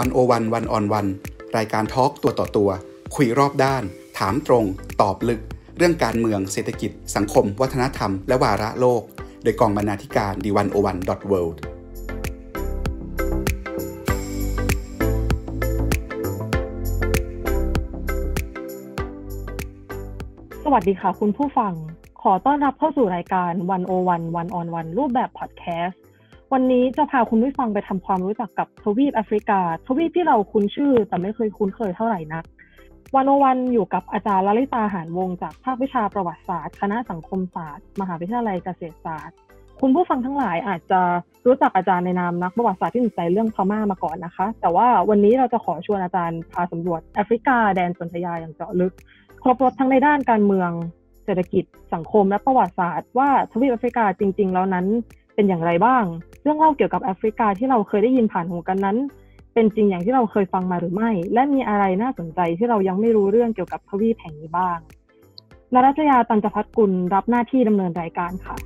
วันโอวันวันออนวันรายการทอล์กตัวต่อตัว คุยรอบด้าน ถามตรง ตอบลึก เรื่องการเมืองเศรษฐกิจ สังคม วัฒนธรรม และวาระโลก โดยกองบรรณาธิการดีวันโอวันดอทเวิลด์สวัสดีค่ะคุณผู้ฟัง ขอต้อนรับเข้าสู่รายการวันโอวันวันออนวันรูปแบบพอดแคสตวันนี้จะพาคุณผู้ฟังไปทำความรู้จักกับทวีปแอฟริกาทวีปที่เราคุ้นชื่อแต่ไม่เคยคุ้นเคยเท่าไหร่นักวันวันอยู่กับอาจารย์ลลิตาหานวงจากภาควิชาประวัติศาสตร์ คณะสังคมศาสตร์มหาวิทยาลัยเกษตรศาสตร์ คุณผู้ฟังทั้งหลายอาจจะรู้จักอาจารย์ในนามนัก ประวัติศาสตร์ที่สนใจเรื่องพม่ามาก่อนนะคะ แต่ว่าวันนี้เราจะขอชวนอาจารย์ พาสำรวจแอฟริกาแดนสนธยาอย่างเจาะลึก ครบรถทั้งในด้านการเมืองเศรษฐกิจสังคมและประวัติศาสตร์ว่าทวีปแอฟริกาจริงๆ แล้วนั้นเป็นอย่างไรบ้าง เรื่องเล่าเกี่ยวกับแอฟริกาที่เราเคยได้ยินผ่านหูกันนั้น เป็นจริงอย่างที่เราเคยฟังมาหรือไม่ และมีอะไรน่าสนใจที่เรายังไม่รู้เรื่องเกี่ยวกับทวีปแห่งนี้บ้างนรัชยาตันจพัฒกุลรับหน้าที่ดำเนินรายการค่ะ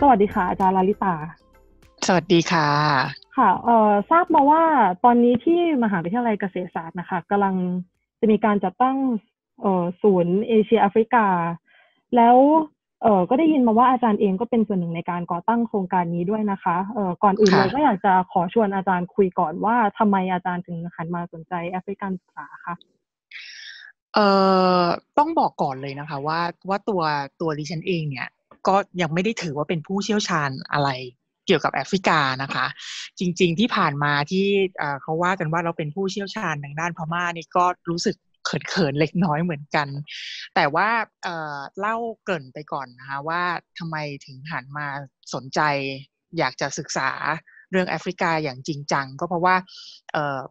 สวัสดีค่ะ อาจารย์ลาลิตาสวัสดีค่ะ ค่ะเอ่อทราบมาว่าตอนนี้ที่มหาวิทยาลัยเกษตรศาสตร์นะคะกำลังจะมีการจัดตั้งศูนย์เอเชียแอฟริกา แล้วเออก็ได้ยินมาว่าอาจารย์เองก็เป็นส่วนหนึ่งในการก่อตั้งโครงการนี้ด้วยนะคะเออก่อนอื่นเลยก็อยากจะขอชวนอาจารย์คุยก่อนว่าทำไมอาจารย์ถึงหันมาสนใจแอฟริกันศึกษาคะเอ่อต้องบอกก่อนเลยนะคะ ว่าว่าตัวตัวดิฉันเองเนี่ยก็ยังไม่ได้ถือว่าเป็นผู้เชี่ยวชาญอะไรเกี่ยวกับแอฟริกานะคะ จริง ๆที่ผ่านมาที่เขาว่ากันว่าเราเป็นผู้เชี่ยวชาญทางด้านพม่านี่ก็รู้สึกเขินๆเล็กน้อยเหมือนกัน แต่ว่าเล่าเกินไปก่อนนะคะว่าทำไมถึงหันมาสนใจอยากจะศึกษาเรื่องแอฟริกาอย่างจริงจัง ก็เพราะว่า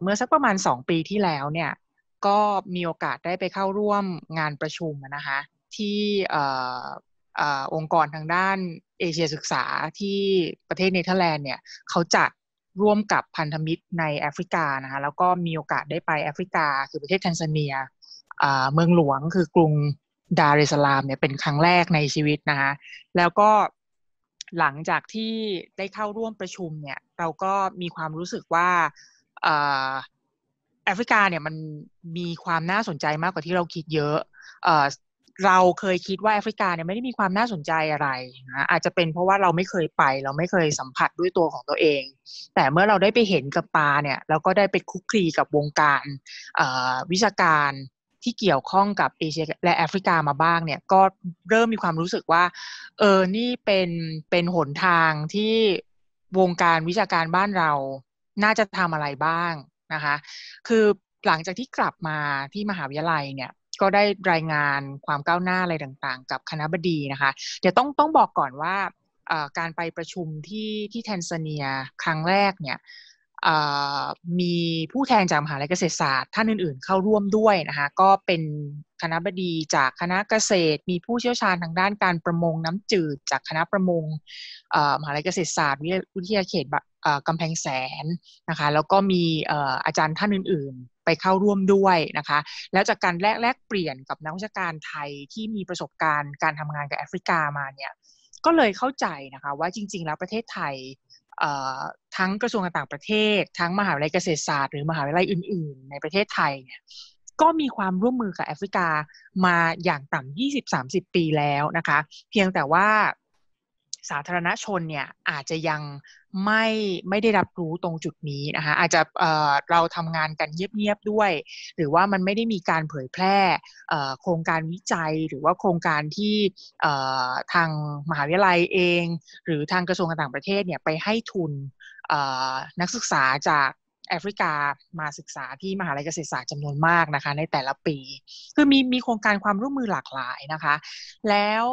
เมื่อสักประมาณ 2 ปีที่แล้วเนี่ย ก็มีโอกาสได้ไปเข้าร่วมงานประชุมนะคะ ที่องค์กรทางด้านเอเชียศึกษาที่ประเทศเนเธอร์แลนด์เนี่ยเขาจัดร่วมกับพันธมิตรในแอฟริกานะคะแล้วก็มีโอกาสได้ไปแอฟริกา คือประเทศแทนซาเนียเมืองหลวงคือกรุงดาริสลามเนี่ยเป็นครั้งแรกในชีวิตนะคะแล้วก็หลังจากที่ได้เข้าร่วมประชุมเนี่ย เราก็มีความรู้สึกว่าแอฟริกาเนี่ยมันมีความน่าสนใจมากกว่าที่เราคิดเยอะเราเคยคิดว่าแอฟริกาเนี่ยไม่ได้มีความน่าสนใจอะไรนะอาจจะเป็นเพราะว่าเราไม่เคยไป เราไม่เคยสัมผัสด้วยตัวของตัวเอง แต่เมื่อเราได้ไปเห็นกับตาเนี่ยเราก็ได้ไปคุกคลีกับวงการวิชาการที่เกี่ยวข้องกับเอเชียและแอฟริกามาบ้างเนี่ย ก็เริ่มมีความรู้สึกว่า เออ นี่เป็น เป็นหนทางที่วงการวิชาการบ้านเราน่าจะทำอะไรบ้างนะคะ คือหลังจากที่กลับมาที่มหาวิทยาลัยเนี่ยก็ได้รายงานความก้าวหน้าอะไรต่างๆ กับคณะบดีนะคะ เดี๋ยวต้องต้องบอกก่อนว่าการไปประชุมที่ที่แทนซาเนียครั้งแรกเนี่ยมีผู้แทนจากมหาลัยเกษตรศาสตร์ ท่านอื่นๆ เข้าร่วมด้วยนะคะก็เป็นคณะบดีจากคณะเกษตร มีผู้เชี่ยวชาญทางด้านการประมงน้ำจืดจากคณะประมงมหาลัยเกษตรศาสตร์วิทยาเขตกำแพงแสนนะคะแล้วก็มีอาจารย์ท่านอื่นๆ ไปเข้าร่วมด้วยนะคะแล้วจากการแลกแลกเปลี่ยนกับนักวิชาการไทยที่มีประสบการณ์การทำงานกับแอฟริกามาเนี่ยก็เลยเข้าใจนะคะว่าจริงๆแล้วประเทศไทยทั้งกระทรวงการต่างประเทศทั้งมหาวิทยาลัยเกษตรศาสตร์ หรือมหาวิทยาลัยอื่นๆ ในประเทศไทยเนี่ยก็มีความร่วมมือกับแอฟริกามาอย่างต่ำ 20-30 ปีแล้วนะคะ เพียงแต่ว่าสาธารณชนเนี่ย อาจจะยังไม่ไม่ได้รับรู้ตรงจุดนี้นะคะอาจจะเเราทำงานกันเงียบๆด้วย หรือว่ามันไม่ได้มีการเผยแพร่โครงการวิจัยหรือว่าโครงการที่ทางมหาวิทยาลัยเอง หรือทางกระทรวงการต่างประเทศเนี่ยไปให้ทุนนักศึกษาจากแอฟริกามาศึกษาที่มหาลัยเกษตรศาสตร์จำนวนมากนะคะในแต่ละปีคือมีมีโครงการความร่วมมือหลากหลายนะคะแล้ว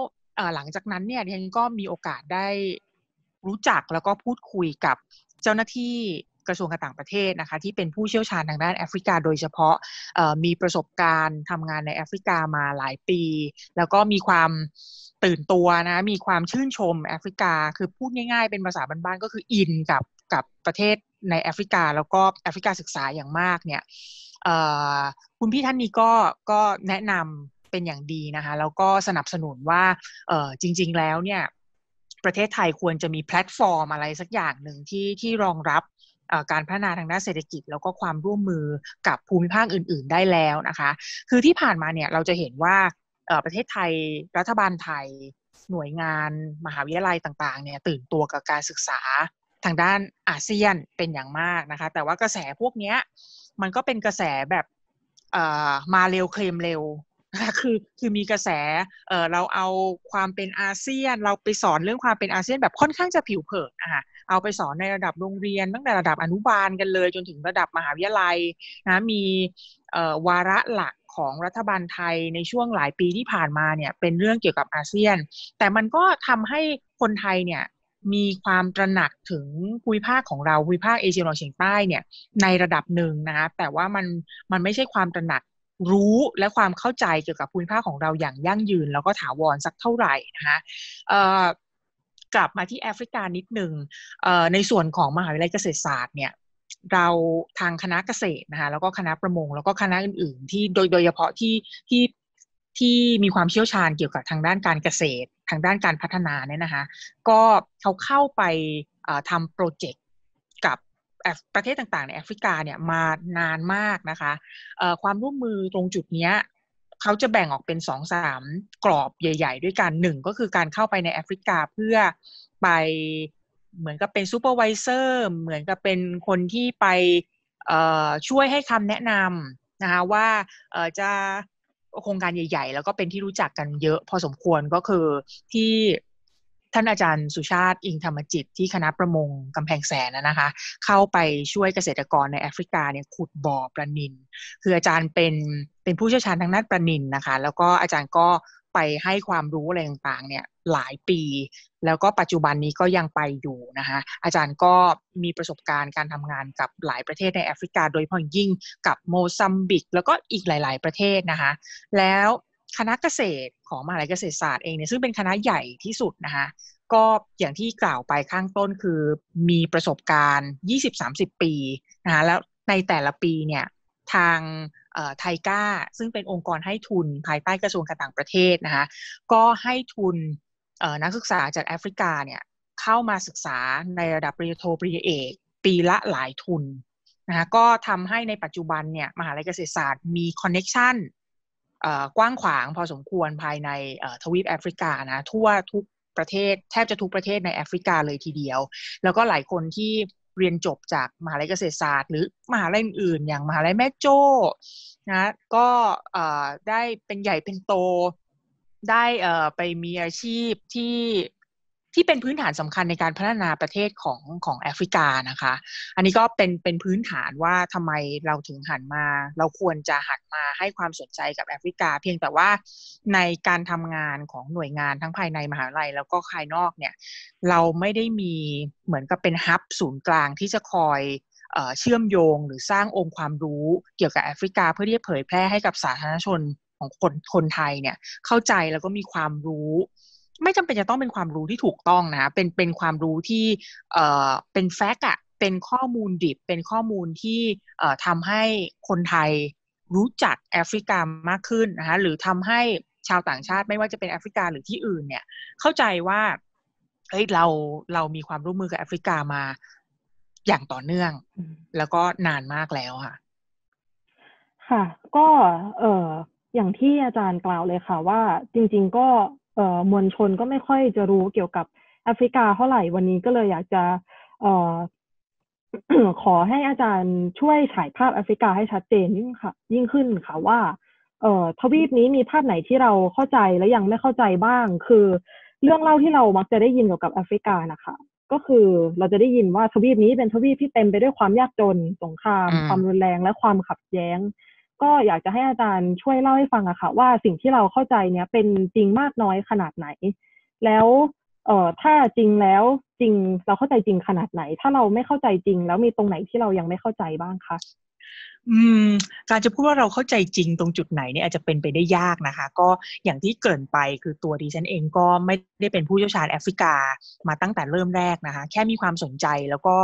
หลังจากนั้นเนี่ยเรนก็มีโอกาสได้รู้จักแล้วก็พูดคุยกับเจ้าหน้าที่กระทรวงการต่างประเทศนะคะที่เป็นผู้เชี่ยวชาญทางด้านแอฟริกาโดยเฉพาะมีประสบการณ์ทำงานในแอฟริกามาหลายปี แล้วก็มีความตื่นตัวนะ มีความชื่นชมแอฟริกา คือพูดง่าย ๆเป็นภาษาบ้าน ๆ ก็คืออิน กับกับประเทศในแอฟริกา แล้วก็แอฟริกาศึกษาอย่างมากเนี่ยคุณพี่ท่านนี้ก็ก็แนะนำเป็นอย่างดีนะคะแล้วก็สนับสนุนว่าจริงๆแล้วเนี่ยประเทศไทยควรจะมีแพลตฟอร์มอะไรสักอย่างหนึ่งที่ที่รองรับการพัฒนาทางด้านเศรษฐกิจแล้วก็ความร่วมมือกับภูมิภาคอื่นๆได้แล้วนะคะคือที่ผ่านมาเนี่ย เราจะเห็นว่าประเทศไทยรัฐบาลไทย หน่วยงาน มหาวิทยาลัยต่างๆเนี่ยตื่นตัวกับการศึกษาทางด้านอาเซียนเป็นอย่างมากนะคะ แต่ว่ากระแสพวกนี้มันก็เป็นกระแสแบบมาเร็ว เคลมเร็วคือคือมีกระแสเออเราเอาความเป็นอาเซียน เราไปสอนเรื่องความเป็นอาเซียนแบบค่อนข้างจะผิวเผินนะคะเอาไปสอนในระดับโรงเรียนตั้งแต่ระดับอนุบาลกันเลย จนถึงระดับมหาวิทยาลัยนะมีวาระหลักของรัฐบาลไทยในช่วงหลายปีที่ผ่านมาเนี่ยเป็นเรื่องเกี่ยวกับอาเซียนแต่มันก็ทำให้คนไทยเนี่ยมีความตระหนักถึงภูมิภาคของเราภูมิภาคเอเชียตะวันออกเฉียงใต้เนี่ยในระดับหนึ่งนะคะแต่ว่ามันมันไม่ใช่ความตระหนักรู้และความเข้าใจเกี่ยวกับภูมิภาคของเราอย่างยั่งยืน แล้วก็ถาวรสักเท่าไหร่นะคะกลับมาที่แอฟริกานิดหนึ่งในส่วนของมหาวิทยาลัยเกษตรศาสตร์เนี่ยเราทางคณะเกษตรนะคะแล้วก็คณะประมงแล้วก็คณะอื่น ๆ ที่โดยโดยเฉพาะที่ที่ที่มีความเชี่ยวชาญเกี่ยวกับทางด้านการเกษตรทางด้านการพัฒนาเนี่ยนะคะก็เขาเข้าไปทำโปรเจกต์กับประเทศต่าง ๆ ในแอฟริกาเนี่ยมานานมากนะคะความร่วมมือตรงจุดนี้ เขาจะแบ่งออกเป็นสองสามกรอบใหญ่ ๆ ด้วยกันหนึ่งก็คือการเข้าไปในแอฟริกาเพื่อไปเหมือนกับเป็นซูเปอร์วิเซอร์เหมือนกับเป็นคนที่ไปช่วยให้คำแนะนำนะคะว่าจะโครงการใหญ่ ๆ แล้วก็เป็นที่รู้จักกันเยอะ พอสมควรก็คือที่ท่านอาจารย์สุชาติอิงธรรมจิตที่คณะประมงกำแพงแสนนะคะเข้าไปช่วยเกษตรกรในแอฟริกาเนี่ยขุดบ่อปลานิน คืออาจารย์เป็นเป็นผู้เชี่ยวชาญทางด้านปลานินนะคะแล้วก็อาจารย์ก็ไปให้ความรู้อะไรต่างๆเนี่ยหลายปีแล้วก็ปัจจุบันนี้ก็ยังไปอยู่นะคะอาจารย์ก็มีประสบการณ์การทำงานกับหลายประเทศในแอฟริกาโดยเฉพาะยิ่งกับโมซัมบิกแล้วก็อีกหลาย ๆ ประเทศนะคะ แล้วคณะเกษตรของมหาลัยเกษตรศาสตร์เองเนี่ยซึ่งเป็นคณะใหญ่ที่สุดนะคะก็อย่างที่กล่าวไปข้างต้นคือมีประสบการณ์ 20-30 ปีนะคะแล้วในแต่ละปีเนี่ยทางไทก้า ซึ่งเป็นองค์กรให้ทุนภายใต้กระทรวงการต่างประเทศนะคะก็ให้ทุนนักศึกษาจากแอฟริกาเนี่ยเข้ามาศึกษาในระดับปริญญาโทปริญญาเอกปีละหลายทุนนะคะก็ทำให้ในปัจจุบันเนี่ยมหาลัยเกษตรศาสตร์มีคอนเน็ชันกว้างขวางพอสมควรภายในทวีปแอฟริกานะ ทั่วทุกประเทศ แทบจะทุกประเทศในแอฟริกาเลยทีเดียว แล้วก็หลายคนที่เรียนจบจากมหาลัยเกษตรศาสตร์ หรือมหาลัยอื่น อย่างมหาลัยแม่โจ้นะก็ได้เป็นใหญ่เป็นโตได้ไปมีอาชีพที่ที่เป็นพื้นฐานสำคัญในการพัฒนาประเทศของของแอฟริกานะคะ อันนี้ก็เป็นเป็นพื้นฐานว่าทำไมเราถึงหันมา เราควรจะหันมาให้ความสนใจกับแอฟริกา เพียงแต่ว่าในการทำงานของหน่วยงานทั้งภายในมหาวิทยาลัย แล้วก็ภายนอกเนี่ย เราไม่ได้มีเหมือนกับเป็นฮับศูนย์กลางที่จะคอยเชื่อมโยงหรือสร้างองค์ความรู้เกี่ยวกับแอฟริกา เพื่อที่จะเผยแพร่ให้กับสาธารณชนของคนคนไทยเนี่ยเข้าใจแล้วก็มีความรู้ไม่จำเป็นจะต้องเป็นความรู้ที่ถูกต้องนะเป็นเป็นความรู้ที่ เอ่อ เป็นแฟกต์อะเป็นข้อมูลดิบ เป็นข้อมูลที่ เอ่อทำให้คนไทยรู้จักแอฟริกามากขึ้นนะคะหรือทำให้ชาวต่างชาติไม่ว่าจะเป็นแอฟริกาหรือที่อื่นเนี่ย เข้าใจว่าเฮ้ยเราเรามีความร่วมมือกับแอฟริกามา อย่างต่อเนื่อง แล้วก็นานมากแล้วค่ะ ค่ะ ก็ เอ่อ อย่างที่อาจารย์กล่าวเลยค่ะ ว่าจริง ๆก็ออมวลชนก็ไม่ค่อยจะรู้เกี่ยวกับแอฟริกาเท่าไหร่ วันนี้ก็เลยอยากจะออขอให้อาจารย์ช่วยฉายภาพแอฟริกาให้ชัดเจนยิ่งค่ะ ยิ่งขึ้นค่ะว่าเอ่อทวีปนี้มีภาพไหนที่เราเข้าใจและยังไม่เข้าใจบ้าง คือเรื่องเล่าที่เรามักจะได้ยินเกี่ยวกับแอฟริกานะคะ ก็คือเราจะได้ยินว่าทวีปนี้เป็นทวีปที่เต็มไปด้วยความยากจนสงครามความรุนแรง และความขัดแย้งก็อยากจะให้อาจารย์ช่วยเล่าให้ฟังอะค่ะว่าสิ่งที่เราเข้าใจเนี้ยเป็นจริงมากน้อยขนาดไหน แล้วเอ่อถ้าจริงแล้วจริงเราเข้าใจจริงขนาดไหน ถ้าเราไม่เข้าใจจริง แล้วมีตรงไหนที่เรายังไม่เข้าใจบ้างคะการจะพูดว่าเราเข้าใจจริงตรงจุดไหนเนี่ยอาจจะเป็นไปได้ยากนะคะก็อย่างที่เกินไปคือตัวดิฉันเองก็ไม่ได้เป็นผู้เชี่ยวชาญแอฟริกามาตั้งแต่เริ่มแรกนะคะแค่มีความสนใจแล้วก็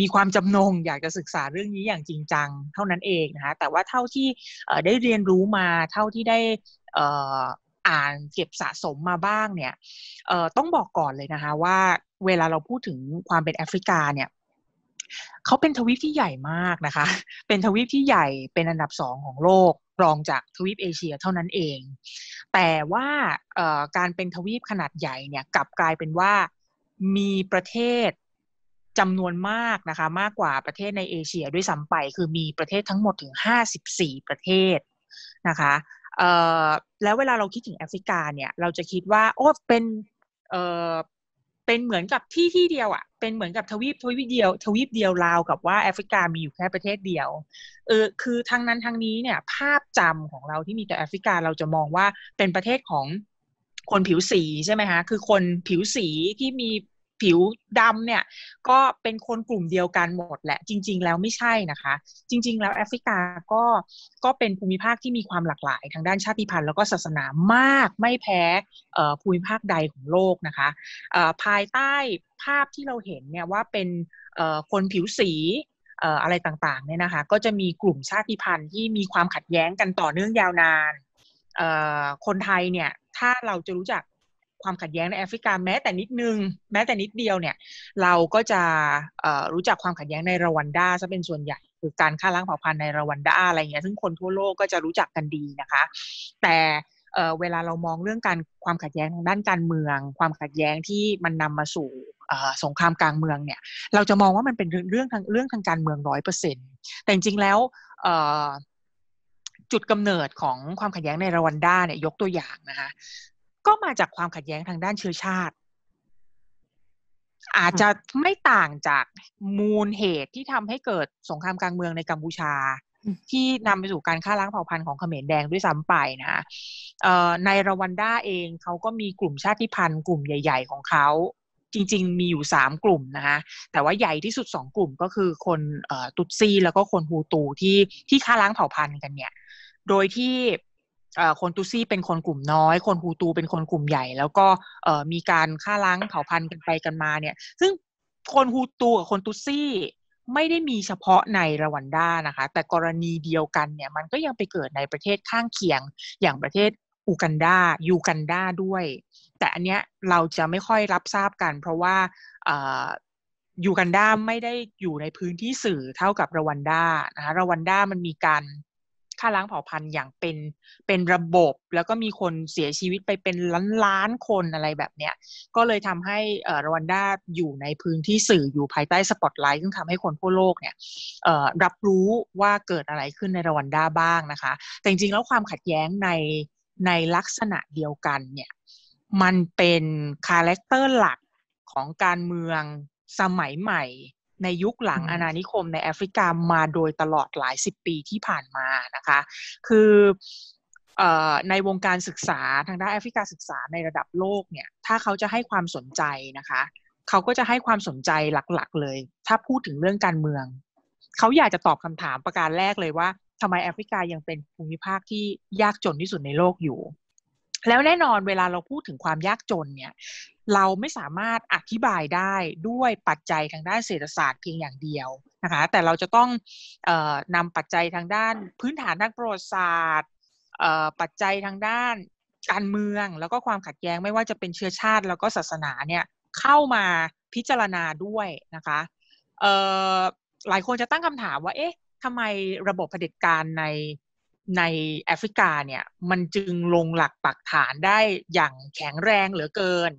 มีความจำงอยากจะศึกษาเรื่องนี้อย่างจริงจัง เท่านั้นเองนะคะแต่ว่าเท่าที่ได้เรียนรู้มาเท่าที่ได้อ่านเก็บสะสมมาบ้างเนี่ยต้องบอกก่อนเลยนะคะว่าเวลาเราพูดถึงความเป็นแอฟริกาเนี่ยเขาเป็นทวีปที่ใหญ่มากนะคะ เป็นทวีปที่ใหญ่ เป็นอันดับสองของโลกรองจากทวีปเอเชียเท่านั้นเอง แต่ว่าการเป็นทวีปขนาดใหญ่เนี่ยกลับกลายเป็นว่ามีประเทศจำนวนมากนะคะมากกว่าประเทศในเอเชียด้วยซ้ำไปคือมีประเทศทั้งหมดถึง54ประเทศนะคะแล้วเวลาเราคิดถึงแอฟริกาเนี่ยเราจะคิดว่าโอ้เป็นเป็นเหมือนกับที่ที่เดียวอะ่ะ เป็นเหมือนกับทวีปทวีปเดียว ทวีปเดียวราวกับว่าแอฟริกามีอยู่แค่ประเทศเดียว เออคือทางนั้นทางนี้เนี่ย ภาพจำของเราที่มีแต่แอฟริกาเราจะมองว่าเป็นประเทศของคนผิวสีใช่ไหมคะ คือคนผิวสีที่มีผิวดำเนี่ยก็เป็นคนกลุ่มเดียวกันหมดแหละจริงๆแล้วไม่ใช่นะคะ จริงๆแล้วแอฟริกาก็ก็เป็นภูมิภาคที่มีความหลากหลายทางด้านชาติพันธุ์แล้วก็ศาสนามากไม่แพ้ภูมิภาคใดของโลกนะคะภายใต้ภาพที่เราเห็นเนี่ยว่าเป็นคนผิวสีอะไรต่างๆเนี่ยนะคะก็จะมีกลุ่มชาติพันธุ์ที่มีความขัดแย้งกันต่อเนื่องยาวนานคนไทยเนี่ยถ้าเราจะรู้จักความขัดแย้งในแอฟริกาแม้แต่นิดนึง แม้แต่นิดเดียวเนี่ย เราก็จะรู้จักความขัดแย้งในรวันดาซะเป็นส่วนใหญ่คือการฆ่าล้างเผ่าพันธุ์ในรวันดาอะไรเงี้ยซึ่งคนทั่วโลกก็จะรู้จักกันดีนะคะ แต่เวลาเรามองเรื่องการความขัดแย้งทางด้านการเมือง ความขัดแย้งที่มันนำมาสู่สงครามกลางเมืองเนี่ย เราจะมองว่ามันเป็นเรื่องทางเรื่องทางการเมืองร้อยเปอร์เซ็นตแต่จริงๆแล้วจุดกำเนิดของความขัดแย้งในรวันดาเนี่ยยกตัวอย่างนะคะก็มาจากความขัดแย้งทางด้านเชื้อชาติ อาจจะไม่ต่างจากมูลเหตุที่ทำให้เกิดสงครามกลางเมืองในกัมพูชา ที่นำไปสู่การฆ่าล้างเผ่าพันธุ์ของเขมรแดงด้วยซ้ำไปนะในรวันด้าเองเขาก็มีกลุ่มชาติพันธุ์กลุ่มใหญ่ๆ ของเขา จริงๆ มีอยู่สามกลุ่มนะคะแต่ว่าใหญ่ที่สุดสองกลุ่มก็คือคนตุตซีแล้วก็คนฮูตูที่ที่ฆ่าล้างเผ่าพันธุ์กันเนี่ย โดยที่คนตุซี่เป็นคนกลุ่มน้อย คนฮูตูเป็นคนกลุ่มใหญ่ แล้วก็มีการฆ่าล้างเผ่าพันธุ์กันไปกันมาเนี่ย ซึ่งคนฮูตูกับคนตุซี่ไม่ได้มีเฉพาะในรวันด้านะคะแต่กรณีเดียวกันเนี่ยมันก็ยังไปเกิดในประเทศข้างเคียงอย่างประเทศอูกันดายูกันดาด้วย แต่อันเนี้ยเราจะไม่ค่อยรับทราบกัน เพราะว่ายูกันดาไม่ได้อยู่ในพื้นที่สื่อเท่ากับรวันดานะคะรวันดามันมีการฆ่าล้างเผ่าพันธุ์อย่างเป็นเป็นระบบแล้วก็มีคนเสียชีวิตไปเป็นล้านล้านคนอะไรแบบเนี้ยก็เลยทำให้อรวันดาอยู่ในพื้นที่สื่ออยู่ภายใต้สปอตไลท์ซึ่งทำให้คนทั่วโลกเนี่ยรับรู้ว่าเกิดอะไรขึ้นในรวันดาบ้างนะคะ แต่จริงๆแล้วความขัดแย้งในในลักษณะเดียวกันเนี่ย มันเป็นคาแรคเตอร์หลักของการเมืองสมัยใหม่ในยุคหลังอาณานิคมในแอฟริกามาโดยตลอดหลายสิบปีที่ผ่านมานะคะ คือในวงการศึกษาทางด้านแอฟริกาศึกษาในระดับโลกเนี่ยถ้าเขาจะให้ความสนใจนะคะ เขาก็จะให้ความสนใจหลักๆเลย ถ้าพูดถึงเรื่องการเมือง เขาอยากจะตอบคำถามประการแรกเลยว่าทำไมแอฟริกายังเป็นภูมิภาคที่ยากจนที่สุดในโลกอยู่แล้วแน่นอนเวลาเราพูดถึงความยากจนเนี่ย เราไม่สามารถอธิบายได้ด้วยปัจจัยทางด้านเศรษฐศาสตร์เพียงอย่างเดียวนะคะแต่เราจะต้องออนำปัจจัยทางด้านพื้นฐานทางประวัติศาสตร์ปัจจัยทางด้านการเมืองแล้วก็ความขัดแย้งไม่ว่าจะเป็นเชื้อชาติแล้วก็ศาสนาเนี่ยเข้ามาพิจารณาด้วยนะคะหลายคนจะตั้งคำถามว่าเอ๊ะทำไมระบบะเผด็จการในในแอฟริกาเนี่ยมันจึงลงหลักปักฐานได้อย่างแข็งแรงเหลือเกิน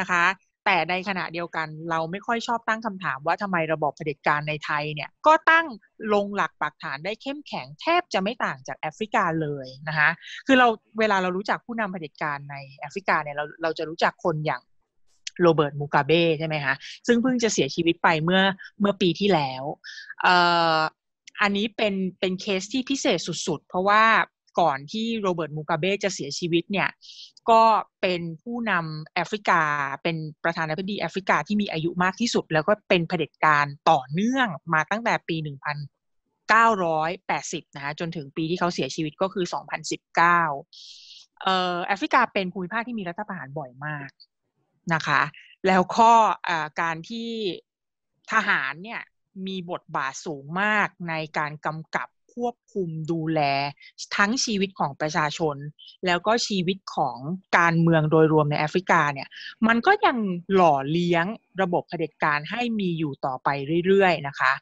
นะคะแต่ในขณะเดียวกันเราไม่ค่อยชอบตั้งคำถามว่าทำไมระบบเผด็จการในไทยเนี่ยก็ตั้งลงหลักปักฐานได้เข้มแข็งแทบจะไม่ต่างจากแอฟริกาเลยนะคะคือเราเวลาเรารู้จักผู้นำเผด็จการในแอฟริกาเนี่ยเราเราจะรู้จักคนอย่างโรเบิร์ตมูกาเบ้ใช่ไหมคะซึ่งเพิ่งจะเสียชีวิตไปเมื่อเมื่อปีที่แล้วอันนี้เป็นเป็นเคสที่พิเศษสุดๆ เพราะว่าก่อนที่โรเบิร์ตมูกาเบจะเสียชีวิตเนี่ย ก็เป็นผู้นำแอฟริกาเป็นประธานาธิบดีแอฟริกาที่มีอายุมากที่สุด แล้วก็เป็นเผด็จการต่อเนื่องมาตั้งแต่ปี 1980 นะฮะ จนถึงปีที่เขาเสียชีวิตก็คือ 2019เอ่อแอฟริกาเป็นภูมิภาคที่มีรัฐประหารบ่อยมากนะคะ แล้วข้อการที่ทหารเนี่ยมีบทบาทสูงมากในการกำกับควบคุมดูแล ทั้งชีวิตของประชาชน แล้วก็ชีวิตของการเมืองโดยรวมในแอฟริกาเนี่ย มันก็ยังหล่อเลี้ยงระบบะเผด็จการให้มีอยู่ต่อไปเรื่อยๆนะคะ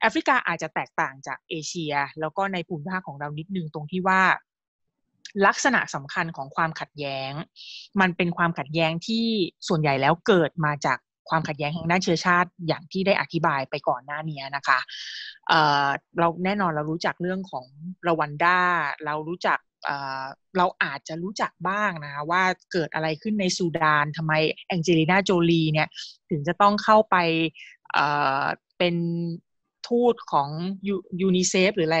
แอฟริกาอาจจะแตกต่างจากเอเชีย แล้วก็ในภูมิภาคของเรานิดนึงตรงที่ว่า ลักษณะสำคัญของความขัดแย้ง มันเป็นความขัดแย้งที่ส่วนใหญ่แล้วเกิดมาจากความขัดแย้งทางด้านเชื้อชาติอย่างที่ได้อธิบายไปก่อนหน้านี้นะคะเเราแน่นอนเรารู้จักเรื่องของรวันดาเรารู้จักเราอาจจะรู้จักบ้างนะคะว่าเกิดอะไรขึ้นในซูดานทำไมแองเจลิน่าโจลีเนี่ยถึงจะต้องเข้าไปเป็นทูตของยูนิเซฟ หรืออะไร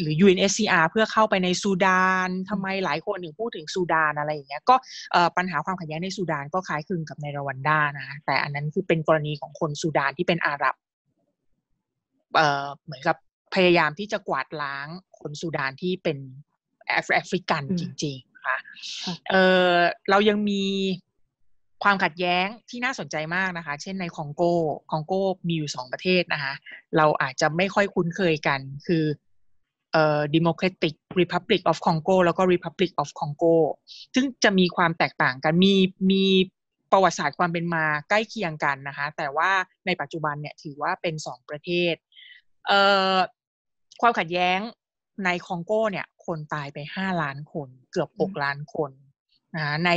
หรือ UNSCR เพื่อเข้าไปในซูดาน ทำไมหลายคนถึงพูดถึงซูดานอะไรอย่างเงี้ย ก็ปัญหาความขัดแย้งในซูดานก็คล้ายคลึงกับในรวันดานะ แต่อันนั้นคือเป็นกรณีของคนซูดานที่เป็นอาหรับเหมือนกับพยายามที่จะกวาดล้างคนซูดานที่เป็นแอฟริกัน จริงๆค่ะเเรายังมีความขัดแย้งที่น่าสนใจมากนะคะ เช่นในคองโกคองโกมีอยู่สองประเทศนะคะ เราอาจจะไม่ค่อยคุ้นเคยกัน คือเอ่อ Democratic Republic of Congo แล้วก็ Republic of Congo ซึ่งจะมีความแตกต่างกันมีมีประวัติศาสตร์ความเป็นมาใกล้เคียงกันนะคะ แต่ว่าในปัจจุบันเนี่ยถือว่าเป็นสองประเทศเอ่อความขัดแย้งในคองโกเนี่ยคนตายไปห้าล้านคน เกือบหกล้านคนนะใน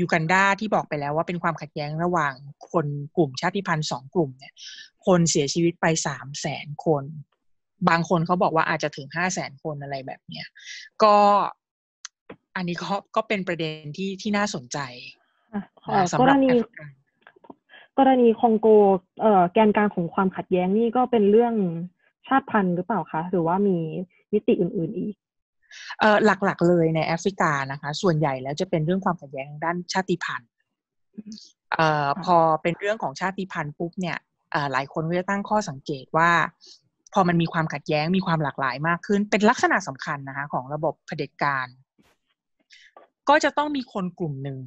ยูกันดาที่บอกไปแล้วว่าเป็นความขัดแย้งระหว่างคนกลุ่มชาติพันธุ์สองกลุ่มเนี่ยคนเสียชีวิตไปสามแสนคนบางคนเขาบอกว่าอาจจะถึงห้าแสนคนอะไรแบบเนี้ย ก็อันนี้ก็ก็เป็นประเด็นที่ที่น่าสนใจสำหรับกกรณีคองโก เอ่อแกนกลางของความขัดแย้งนี่ก็เป็นเรื่องชาติพันธุ์หรือเปล่าคะ หรือว่ามีมิติอื่น ๆอีก เอ่อหลักๆเลยในแอฟริกานะคะ ส่วนใหญ่แล้วจะเป็นเรื่องความขัดแย้งด้านชาติพันธุ์ เอ่อพอเป็นเรื่องของชาติพันธุ์ปุ๊บเนี่ยหลายคนก็จะตั้งข้อสังเกตว่าพอมันมีความขัดแย้งมีความหลากหลายมากขึ้นเป็นลักษณะสำคัญนะคะของระบบะเผด็จการ ก็จะต้องมีคนกลุ่มหนึ่ง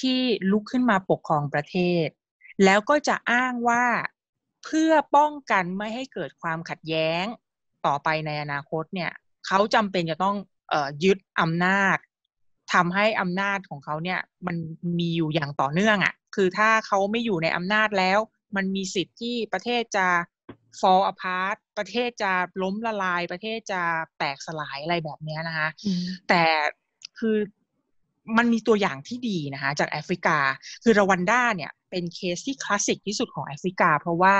ที่ลุกขึ้นมาปกครองประเทศ แล้วก็จะอ้างว่าเพื่อป้องกันไม่ให้เกิดความขัดแย้งต่อไปในอนาคตเนี่ยเขาจำเป็นจะต้องออยึดอำนาจ ทำให้อำนาจของเขาเนี่ย มันมีอยู่อย่างต่อเนื่องอะ่ะคือถ้าเขาไม่อยู่ในอำนาจแล้ว มันมีสิทธิ์ที่ประเทศจะ fall apart ประเทศจะล้มละลาย ประเทศจะแตกสลายอะไรแบบนี้นะคะ แต่คือมันมีตัวอย่างที่ดีนะคะจากแอฟริกา คือรวันด้าเนี่ย เป็นเคสที่คลาสสิกที่สุดของแอฟริกาเพราะว่า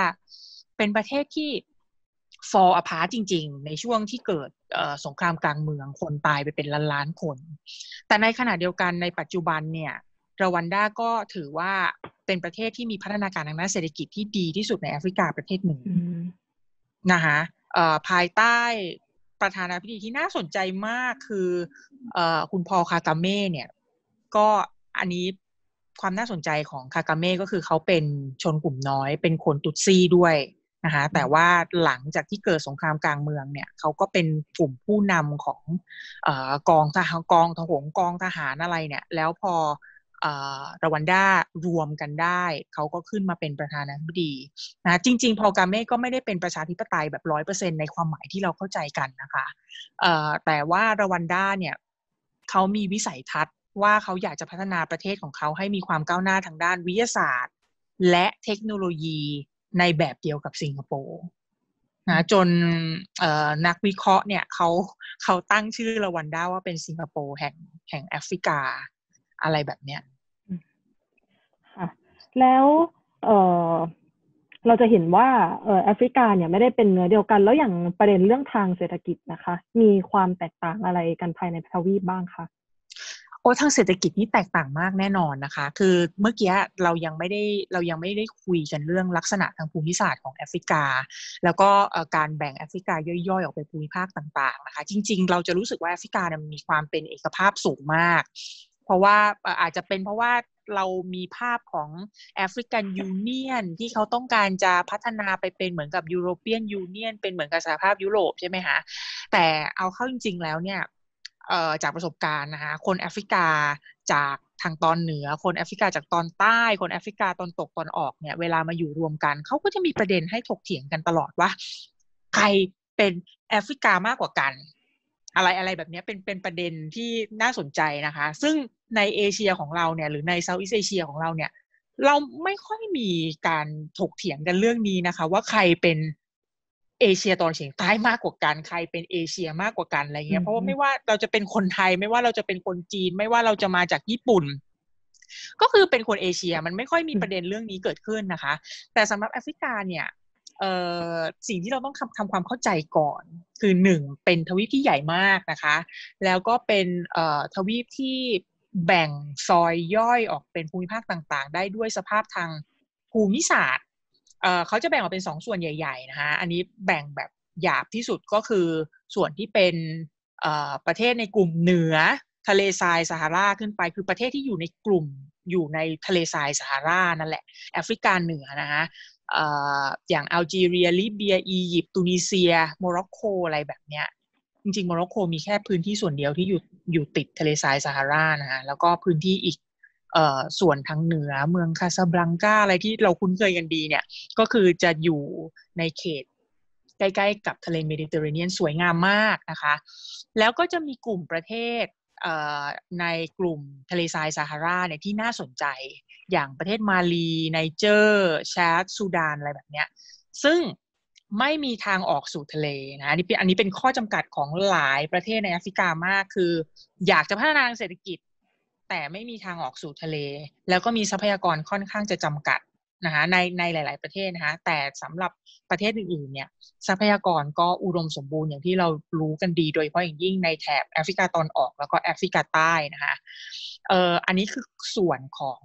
เป็นประเทศที่ฟอ l อพาร์จริง ๆ ในช่วงที่เกิดสงครามกลางเมืองคนตายไปเป็นล้าน ๆ คน แต่ในขณะเดียวกันในปัจจุบันเนี่ยรวันดา ก็ถือว่าเป็นประเทศที่มีพัฒนาการทางด้านเศรษฐกิจที่ดีที่สุดในแอฟริกาประเทศหนึ่งนะคะภายใต้ประธานาธิบดีที่น่าสนใจมากคือคุณพอคากาเม่เนี่ย ก็อันนี้ความน่าสนใจของคากาเม่ก็คือเขาเป็นชนกลุ่มน้อย เป็นคนตุตซีด้วยนะคะแต่ว่าหลังจากที่เกิดสงครามกลางเมืองเนี่ย เขาก็เป็นกลุ่มผู้นำของอกองทหารกองทหกองทหารอะไรเนี่ย แล้วพอรวันดารวมกันได้ เขาก็ขึ้นมาเป็นประธานาธิบดีนะจริง ๆ พอกาเม่ก็ไม่ได้เป็นประชาธิปไตยแบบร้อยเปอร์เซ็นในความหมายที่เราเข้าใจกันนะคะ แต่ว่ารวันดาเนี่ยเขามีวิสัยทัศน์ว่าเขาอยากจะพัฒนาประเทศของเขาให้มีความก้าวหน้าทางด้านวิทยาศาสตร์ และเทคโนโลยีในแบบเดียวกับสิงคโปร์นะจนนักวิเคราะห์เนี่ยเขาเขาตั้งชื่อรวันด้าว่าเป็นสิงคโปร์แห่งแห่งแอฟริกาอะไรแบบเนี้ยค่ะ แล้วเออเราจะเห็นว่าเออแอฟริกาเนี่ยไม่ได้เป็นเนื้อเดียวกัน แล้วอย่างประเด็นเรื่องทางเศรษฐกิจนะคะ มีความแตกต่างอะไรกันภายในทวีปบ้างคะ โอ้ทางเศรษฐกิจนี่แตกต่างมากแน่นอนนะคะ คือเมื่อกี้เรายังไม่ได้เรายังไม่ได้คุยกันเรื่องลักษณะทางภูมิศาสตร์ของแอฟริกา แล้วก็การแบ่งแอฟริกาย่อยๆออกไปภูมิภาคต่าง ๆ นะคะ จริง ๆ เราจะรู้สึกว่าแอฟริกามันมีความเป็นเอกภาพสูงมากเพราะว่าอาจจะเป็นเพราะว่าเรามีภาพของแอฟริกันยูเนียนที่เขาต้องการจะพัฒนาไปเป็นเหมือนกับยูโรเปียนยูเนียนเป็นเหมือนกับสหภาพยุโรปใช่ไหมคะแต่เอาเข้าจริง ๆ แล้วเนี่ยจากประสบการณ์นะคะคนแอฟริกาจากทางตอนเหนือ คนแอฟริกาจากตอนใต้ คนแอฟริกาตอนตกตอนออกเนี่ยเวลามาอยู่รวมกัน เขาก็จะมีประเด็นให้ถกเถียงกันตลอดว่า ใครเป็นแอฟริกามากกว่ากัน อะไรอะไรแบบนี้เป็นเป็นประเด็นที่น่าสนใจนะคะ ซึ่งในเอเชียของเราเนี่ย หรือในเซาท์อีสเอเชียของเราเนี่ย เราไม่ค่อยมีการถกเถียงกันเรื่องนี้นะคะ ว่าใครเป็นเอเชียตอนเฉียงใต้มากกว่ากัน ใครเป็นเอเชียมากกว่ากันอะไรเงี้ยเพราะว่าไม่ว่าเราจะเป็นคนไทยไม่ว่าเราจะเป็นคนจีนไม่ว่าเราจะมาจากญี่ปุ่น ก็คือเป็นคนเอเชียมันไม่ค่อยมีประเด็นเรื่องนี้เกิดขึ้นนะคะ แต่สำหรับแอฟริกาเนี่ยสิ่งที่เราต้องทำทำความเข้าใจก่อนคือหนึ่งเป็นทวีปที่ใหญ่มากนะคะ แล้วก็เป็นทวีปที่แบ่งซอยย่อยออกเป็นภูมิภาคต่างๆได้ด้วยสภาพทางภูมิศาสตร์ เขาจะแบ่งออกเป็นสองส่วนใหญ่ๆนะคะอันนี้แบ่งแบบหยาบที่สุดก็คือ ส่วนที่เป็นประเทศในกลุ่มเหนือ ทะเลทรายซาฮาราขึ้นไปคือประเทศที่อยู่ในกลุ่มอยู่ในทะเลทรายซาฮารานั่นแหละแอฟริกาเหนือนะคะอย่างอลจีเรียลิเบียอียิปต์ตุนิเซีย โมร็อกโกอะไรแบบเนี้ยจริงๆ โมร็อกโกมีแค่พื้นที่ส่วนเดียวที่อยู่อยู่ติดทะเลทรายซาฮารา นะฮะแล้วก็พื้นที่อีกเอ่อส่วนทางเหนือเมืองคาซาบลังกาอะไรที่เราคุ้นเคยกันดีเนี่ย ก็คือจะอยู่ในเขตใกล้ ๆกับทะเลเมดิเตอร์เรเนียนสวยงามมากนะคะ แล้วก็จะมีกลุ่มประเทศในกลุ่มทะเลทรายซาฮาราเนี่ยที่น่าสนใจอย่างประเทศมาลีไนเจอร์ชาดซูดานอะไรแบบเนี้ย ซึ่งไม่มีทางออกสู่ทะเลนะอันนี้เป็นอันนี้เป็นข้อจำกัดของหลายประเทศในแอฟริกามากคือ อยากจะพัฒนาเศรษฐกิจ แต่ไม่มีทางออกสู่ทะเล แล้วก็มีทรัพยากรค่อนข้างจะจำกัดนะคะในในหลาย ๆประเทศนะคะแต่สำหรับประเทศอื่นๆเนี่ยทรัพยากรก็อุดมสมบูรณ์อย่างที่เรารู้กันดี โดยเฉพาะอย่างยิ่งในแถบแอฟริกาตอนออกแล้วก็แอฟริกาใต้นะคะเอ่ออันนี้คือส่วนของ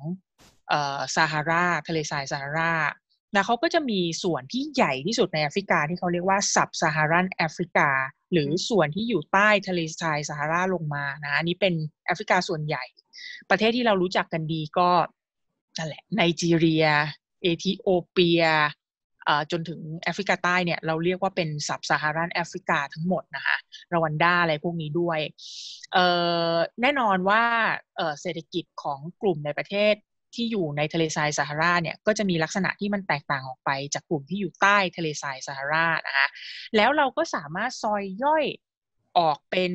เอ่อซาฮาราทะเลทรายซาฮารานะเขาก็จะมีส่วนที่ใหญ่ที่สุดในแอฟริกาที่เขาเรียกว่าซับซาฮารันแอฟริกา หรือส่วนที่อยู่ใต้ทะเลทรายซาฮาราลงมานะนนี้เป็นแอฟริกาส่วนใหญ่ ประเทศที่เรารู้จักกันดีก็นั่นแหละไนจีเรีย เอธิโอเปียจนถึงแอฟริกาใต้เนี่ยเราเรียกว่าเป็นซับซาฮารันแอฟริกาทั้งหมดนะคะรวันดาอะไรพวกนี้ด้วย แน่นอนว่าเศรษฐกิจของกลุ่มในประเทศที่อยู่ในทะเลทรายซาฮาราเนี่ยก็จะมีลักษณะที่มันแตกต่างออกไปจากกลุ่มที่อยู่ใต้ทะเลทรายซาฮารานะคะแล้วเราก็สามารถซอยย่อยออกเป็น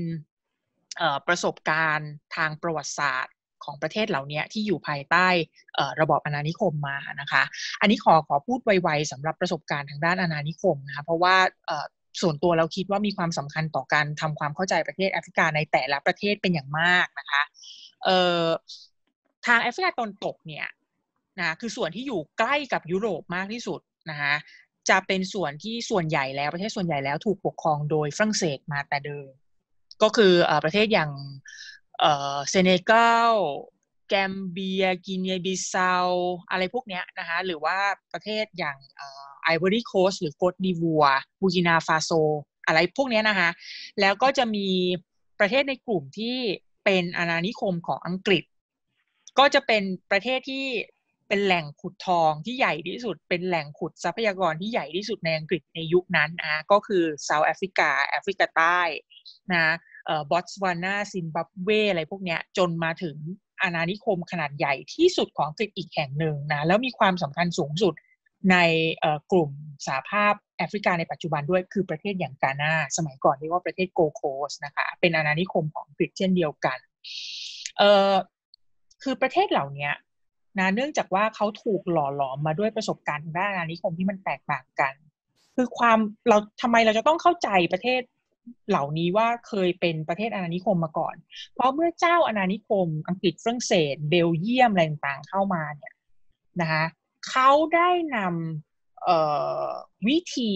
ประสบการณ์ทางประวัติศาสตร์ของประเทศเหล่านี้ที่อยู่ภายใต้ระบอบอาณานิคมมานะคะ อันนี้ขอขอพูดไวๆสำหรับประสบการณ์ทางด้านอาณานิคมนะคะเพราะว่าส่วนตัวเราคิดว่ามีความสำคัญต่อการทำความเข้าใจประเทศแอฟริกาในแต่ละประเทศเป็นอย่างมากนะคะทางแอฟริกาตอนตกเนี่ยนะคือส่วนที่อยู่ใกล้กับยุโรปมากที่สุดนะคะจะเป็นส่วนที่ส่วนใหญ่แล้ว ประเทศส่วนใหญ่แล้วถูกปกครองโดยฝรั่งเศสมาแต่เดิมก็คือประเทศอย่างเซเนกัลแกมเบียกินีบิซาวอะไรพวกเนี้ยนะคะหรือว่าประเทศอย่างไอวอรี่โคสหรือโกดดิวัวบูกินาฟาโซอะไรพวกเนี้ยนะคะแล้วก็จะมีประเทศในกลุ่มที่เป็นอาณานิคมของอังกฤษก็จะเป็นประเทศที่เป็นแหล่งขุดทองที่ใหญ่ที่สุด เป็นแหล่งขุดทรัพยากรที่ใหญ่ที่สุดในอังกฤษในยุคนั้น อ่ะก็คือเซาท์แอฟริกาแอฟริกาใต้นะ เอ่อบอตสวานาซิมบับเวอะไรพวกเนี้ย จนมาถึงอาณานิคมขนาดใหญ่ที่สุดของอังกฤษอีกแห่งหนึ่งนะ แล้วมีความสำคัญสูงสุดในเออ่กลุ่มสาภาพแอฟริกาในปัจจุบันด้วย คือประเทศอย่างกานาสมัยก่อนเรียกว่าประเทศโกโคสนะคะ เป็นอาณานิคมของอังกฤษเช่นเดียวกัน เออ่คือประเทศเหล่านี้นะเนื่องจากว่าเขาถูกหล่อหลอมมาด้วยประสบการณ์ด้านอาณานิคมที่มันแตกต่างกัน คือความเราทำไมเราจะต้องเข้าใจประเทศเหล่านี้ว่าเคยเป็นประเทศอาณานิคมมาก่อน เพราะเมื่อเจ้าอาณานิคมอังกฤษฝรั่งเศส เบลเยียมอะไรต่างๆเข้ามาเนี่ยนะคะเขาได้นำวิธี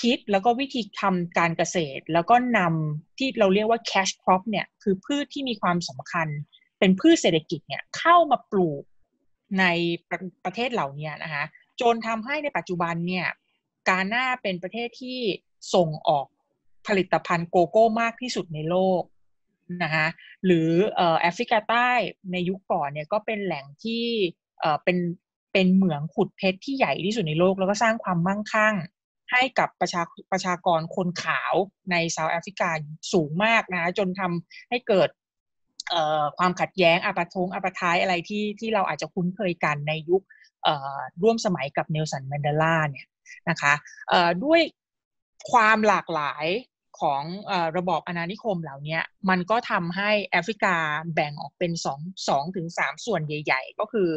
คิดแล้วก็วิธีทำการเกษตร แล้วก็นำที่เราเรียกว่า cash crop เนี่ย คือพืชที่มีความสำคัญเป็นพืชเศรษฐกิจเนี่ยเข้ามาปลูกในประประเทศเหล่านี้นะคะจนทำให้ในปัจจุบันเนี่ยกาหน้าเป็นประเทศที่ส่งออกผลิตภัณฑ์โกโก้มากที่สุดในโลกนะคะหรือแอฟริกาใต้ ในยุคก่อนเนี่ยก็เป็นแหล่งที่เป็นเป็นเหมืองขุดเพชรที่ใหญ่ที่สุดในโลก แล้วก็สร้างความมั่งคั่งให้กับประชาประชากรคนขาวในเซาท์แอฟริกาสูงมากนะจนทำให้เกิดความขัดแย้งอาปาทงอาปาท้ายอะไรที่ที่เราอาจจะคุ้นเคยกันในยุคร่วมสมัยกับเนลสันแมนเดลาเนี่ยนะคะด้วยความหลากหลายของระบอบอาณานิคมเหล่านี้มันก็ทำให้แอฟริกาแบ่งออกเป็น2 2ถึง3ส่วนใหญ่ ๆ ก็คือ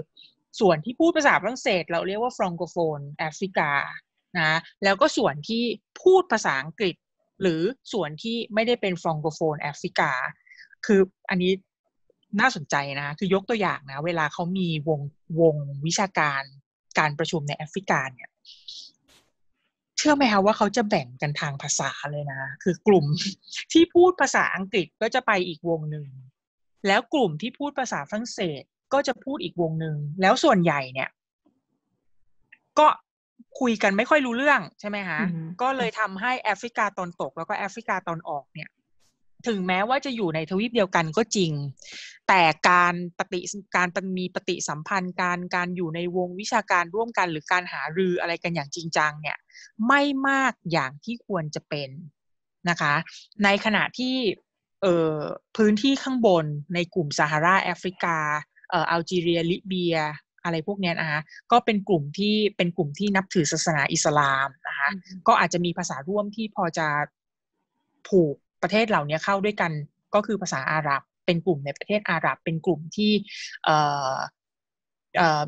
ส่วนที่พูดภาษาฝรั่งเศส เราเรียกว่าฟรองโกโฟนแอฟริกานะแล้วก็ส่วนที่พูดภาษาอังกฤษ หรือส่วนที่ไม่ได้เป็นฟรองโกโฟนแอฟริกาคืออันนี้น่าสนใจนะคือยกตัวอย่างนะเวลาเขามีวงวงวิชาการการประชุมในแอฟริกาเนี่ย เชื่อไหมคะว่าเขาจะแบ่งกันทางภาษาเลยนะคือกลุ่มที่พูดภาษาอังกฤษก็จะไปอีกวงหนึ่งแล้วกลุ่มที่พูดภาษาฝรั่งเศส ก็จะพูดอีกวงหนึ่งแล้วส่วนใหญ่เนี่ย ก็คุยกันไม่ค่อยรู้เรื่องใช่ไหมคะก็เลยทำให้แอฟริกาตอนตก แล้วก็แอฟริกาตอนออกเนี่ยถึงแม้ว่าจะอยู่ในทวีปเดียวกันก็จริง แต่การปฏิการมีปฏิสัมพันธ์การการอยู่ในวงวิชาการร่วมกัน หรือการหารืออะไรกันอย่างจริงจัง เนี่ย ไม่มากอย่างที่ควรจะเป็นนะคะ ในขณะที่พื้นที่ข้างบน ในกลุ่มซาฮาราแอฟริกา เอ่ออัลจีเรีย ลิเบีย อะไรพวกนี้นะคะก็เป็นกลุ่มที่เป็นกลุ่มที่นับถือศาสนาอิสลามนะคะก็อาจจะมีภาษาร่วมที่พอจะผูกประเทศเหล่านี้เข้าด้วยกันก็คือภาษาอาหรับ เป็นกลุ่มในประเทศอาหรับ เป็นกลุ่มที่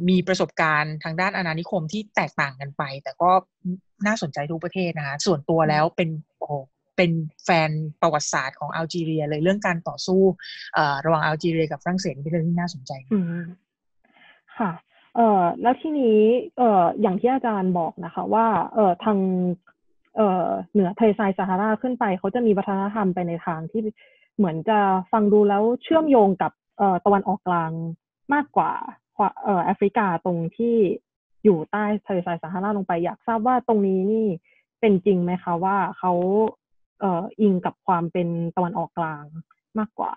มีประสบการณ์ทางด้านอาณานิคมที่แตกต่างกันไป แต่ก็น่าสนใจทุกประเทศนะคะส่วนตัวแล้วเป็นโอ้เป็นแฟนประวัติศาสตร์ของอัลจีเรียเลยเรื่องการต่อสู้ระหว่างอัลจีเรียกับฝรั่งเศสเป็นเรื่องที่น่าสนใจค่ะเอ่อแล้วทีนี้เอ่ออย่างที่อาจารย์บอกนะคะ ว่า เอ่อทางเหนือทะเลทรายซาฮาราขึ้นไป เขาจะมีวัฒนธรรมไปในทางที่เหมือนจะฟังดูแล้วเชื่อมโยงกับตะวันออกกลางมากกว่าแอฟริกาตรงที่อยู่ใต้ทะเลทรายซาฮาราลงไปอยากทราบว่าตรงนี้นี่เป็นจริงไหมคะ ว่าเขาอิงกับความเป็นตะวันออกกลางมากกว่า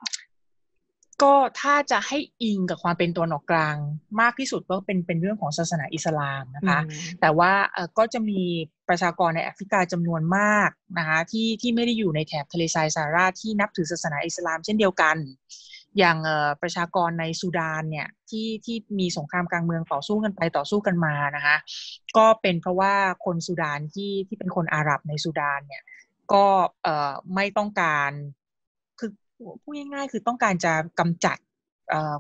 ก็ถ้าจะให้อิงกับความเป็นตัวนอกกลางมากที่สุดก็เป็นเป็นเรื่องของศาสนาอิสลามนะคะแต่ว่าก็จะมีประชากรในแอฟริกาจำนวนมากนะคะที่ที่ไม่ได้อยู่ในแถบทะเลทรายซาฮาราที่นับถือศาสนาอิสลาม เช่นเดียวกัน อย่างประชากรในซูดานเนี่ยที่ที่มีสงครามกลางเมืองต่อสู้กันไปต่อสู้กันมานะคะก็เป็นเพราะว่าคนซูดานที่ที่เป็นคนอาหรับในซูดานเนี่ยก็ไม่ต้องการพูดง่ายๆคือต้องการจะกำจัด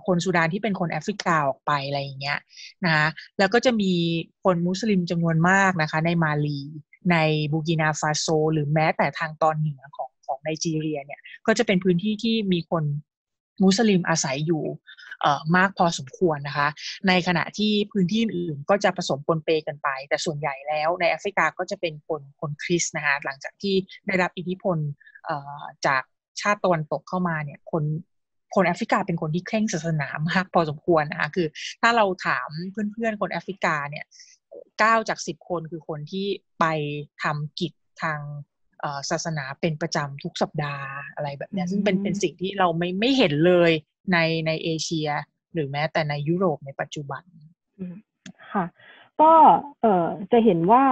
คนสุดานที่เป็นคนแอฟริกาออกไปอะไรอย่างเงี้ยนะคะแล้วก็จะมีคนมุสลิมจำนวนมากนะคะในมาลีในบูกินาฟาโซหรือแม้แต่ทางตอนเหนือของของไนจีเรียเนี่ยก็จะเป็นพื้นที่ที่มีคนมุสลิมอาศัยอยู่มากพอสมควรนะคะ ในขณะที่พื้นที่อื่นก็จะผสมปนเปกันไป แต่ส่วนใหญ่แล้วในแอฟริกาก็จะเป็นคนคนคริสนะคะหลังจากที่ได้รับอิทธิพลจากชาติตะวันตกเข้ามาเนี่ยคนคนแอฟริกาเป็นคนที่เคร่งศาสนามากพอสมควรนะคะคือถ้าเราถามเพื่อนๆ คนแอฟริกาเนี่ยเก้าจากสิบคนคือคนที่ไปทำกิจทางศาสนาเป็นประจำทุกสัปดาห์อะไรแบบนี้ซึ่งเป็นเป็นสิ่งที่เราไม่ไม่เห็นเลยในในเอเชียหรือแม้แต่ในยุโรปในปัจจุบันค่ะก็เออจะเห็นว่า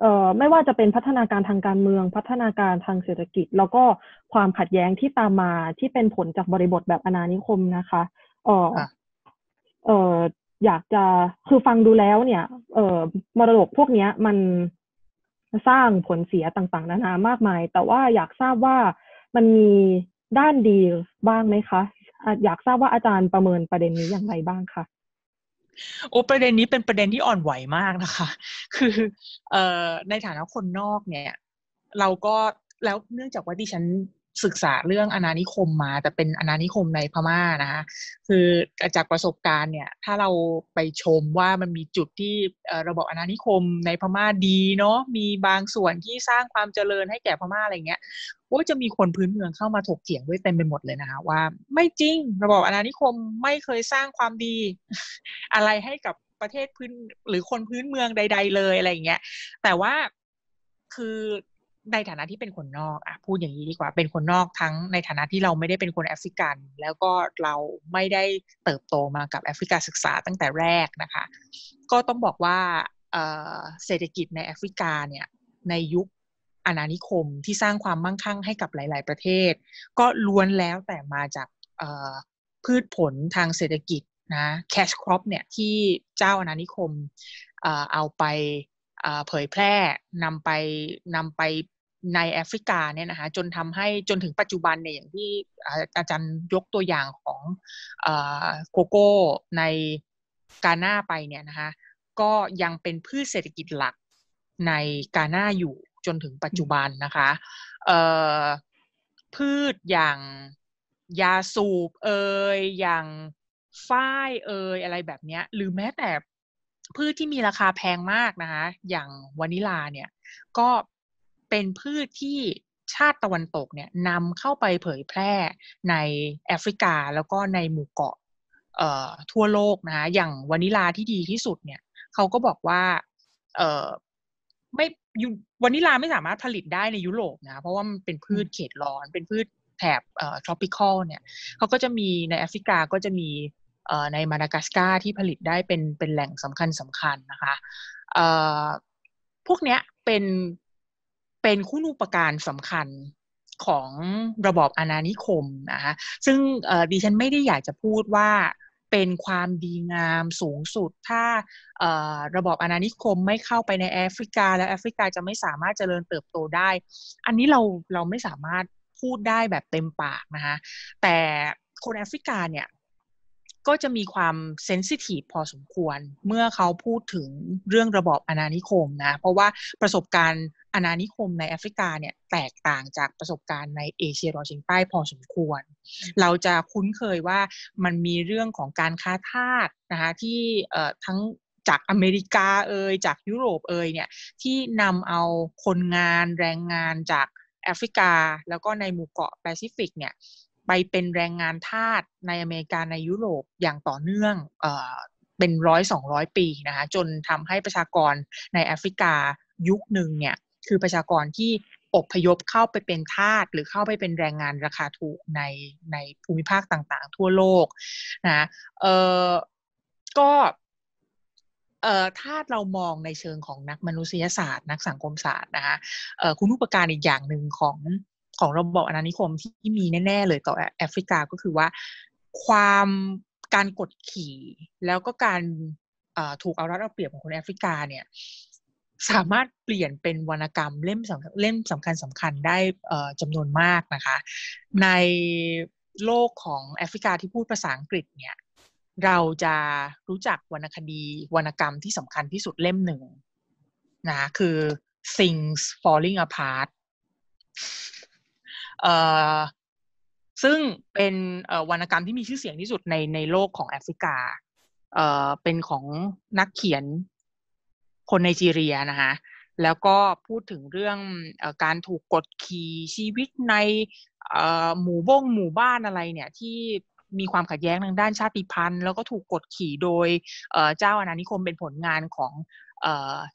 เอ่อไม่ว่าจะเป็นพัฒนาการทางการเมืองพัฒนาการทางเศรษฐกิจ แล้วก็ความขัดแย้งที่ตามมาที่เป็นผลจากบริบทแบบอนานิคมนะคะเอ่อเอ่ออยากจะคือฟังดูแล้วเนี่ย เอ่อมรดกพวกนี้มันสร้างผลเสียต่างๆนานามากมาย แต่ว่าอยากทราบว่ามันมีด้านดีบ้างไหมคะอยากทราบว่าอาจารย์ประเมินประเด็นนี้อย่างไรบ้างคะโอ้ประเด็นนี้เป็นประเด็นที่อ่อนไหวมากนะคะ คือเอ่อในฐานะคนนอกเนี่ย เราก็แล้วเนื่องจากว่าดิฉันศึกษาเรื่องอนานิคมมาแต่เป็นอนานิคมในพม่านะคะคือจากประสบการณ์เนี่ย ถ้าเราไปชมว่ามันมีจุดที่ระบบอนานิคมในพม่าดีเนาะมีบางส่วนที่สร้างความเจริญให้แก่พม่าอะไรเงี้ยว่าจะมีคนพื้นเมืองเข้ามาถกเถียง ด้วยเต็มไปหมดเลยนะคะว่าไม่จริง ระบบอนานิคมไม่เคยสร้างความดี อะไรให้กับประเทศพื้น หรือคนพื้นเมืองใด ๆ เลยอะไรเงี้ยแต่ว่าคือในฐานะที่เป็นคนนอกอ่ะพูดอย่างนี้ดีกว่า เป็นคนนอกทั้งในฐานะที่เราไม่ได้เป็นคนแอฟริกัน แล้วก็เราไม่ได้เติบโตมากับแอฟริกาศึกษาตั้งแต่แรกนะคะก็ต้องบอกว่าเศรษฐกิจในแอฟริกาเนี่ยในยุคอาณานิคมที่สร้างความมั่งคั่งให้กับหลาย ๆ ประเทศ ก็ล้วนแล้วแต่มาจากพืชผลทางเศรษฐกิจนะแคชครอปเนี่ยที่เจ้าอาณานิคมเอาไปเผยแพร่นำไปนำไปในแอฟริกาเนี่ยนะคะจนทำให้จนถึงปัจจุบันเนี่ยอย่างที่อาจารย์ยกตัวอย่างของโคโก้ ในกาหน้าไปเนี่ยนะคะก็ยังเป็นพืชเศรษฐกิจหลักในกาหน้าอยู่จนถึงปัจจุบันนะคะพืชอย่างยาสูบเอยอย่าง ฝ้ายเอยอะไรแบบนี้ หรือแม้แต่ พืชที่มีราคาแพงมากนะคะ อย่างวานิลาเนี่ยก็เป็นพืชที่ชาติตะวันตกเนี่ยนำเข้าไปเผยแพร่ในแอฟริกาแล้วก็ในหมู่เกาะทั่วโลกนะะอย่างวานิลาที่ดีที่สุดเนี่ยเขาก็บอกว่าไม่วานิลาไม่สามารถผลิตได้ในยุโรปนะ เพราะว่ามันเป็นพืชเขตร้อน เป็นพืชแถบ tropical เนี่ยเขาก็จะมีในแอฟริกาก็จะมีในมาดากัสการ์ที่ผลิตได้เป็นเป็นแหล่งสำคัญสำคัญนะคะพวกเนี้ยเป็นเป็นคู่นูปการสำคัญของระบอบอาณานิคมนะคะซึ่งดิฉัน ไม่ได้อยากจะพูดว่าเป็นความดีงามสูงสุด ถ้าระบบอาณานิคมไม่เข้าไปในแอฟริกาแล้วแอฟริกาจะไม่สามารถเจริญเติบโตได้ อันนี้เราเราไม่สามารถพูดได้แบบเต็มปากนะคะแต่คนแอฟริกาเนี่ยก็จะมีความเซนซิทีฟพอสมควร เมื่อเขาพูดถึงเรื่องระบอบอนานิคมนะ เพราะว่าประสบการณ์อนานิคมในแอฟริกาเนี่ยแตกต่างจากประสบการณ์ในเอเชียรอชิงใต้พอสมควร เราจะคุ้นเคยว่ามันมีเรื่องของการค้าทาสนะคะที่ทั้งจากอเมริกาเอยจากยุโรปเอยเนี่ยที่นำเอาคนงานแรงงานจากแอฟริกา แล้วก็ในหมู่เกาะแปซิฟิกเนี่ยไปเป็นแรงงานทาสในอเมริกาในยุโรปอย่างต่อเนื่องเป็นร้อยสองร้อยปีนะคะจนทำให้ประชากรในแอฟริกายุคหนึ่งเนี่ยคือประชากรที่อบพยพเข้าไปเป็นทาสหรือเข้าไปเป็นแรงงานราคาถูก ในในภูมิภาคต่าง ๆ ทั่วโลกนะเออก็เอ่อถ้าเรามองในเชิงของนักมนุษยศาสตร์ นักสังคมศาสตร์นะคะเอ่อคุณูปการอีกอย่างหนึ่งของของระบอบอาณานิคมที่มีแน่ ๆเลยต่อแอฟริกาก็คือว่า ความการกดขี่ แล้วก็การถูกเอารัดเอาเปรียบของคนแอฟริกาเนี่ยสามารถเปลี่ยนเป็นวรรณกรรมเล่มสำเล่มสำคัญสำคัญได้จำนวนมากนะคะ ในโลกของแอฟริกาที่พูดภาษาอังกฤษเนี่ย เราจะรู้จักวรรณคดีวรรณกรรมที่สำคัญที่สุดเล่มหนึ่งนะคือ Things Falling Apart ซึ่งเป็นวรรณกรรมที่มีชื่อเสียงที่สุดในในโลกของแอฟริกาเป็นของนักเขียนคนไนจีเรียนะคะ แล้วก็พูดถึงเรื่องอการถูกกดขี่ชีวิตในหมู่บ้งหมู่บ้านอะไรเนี่ย ที่มีความขัดแย้งทางด้านชาติพันธุ์ แล้วก็ถูกกดขี่โดยเจ้าอาณานิคมเป็นผลงานของ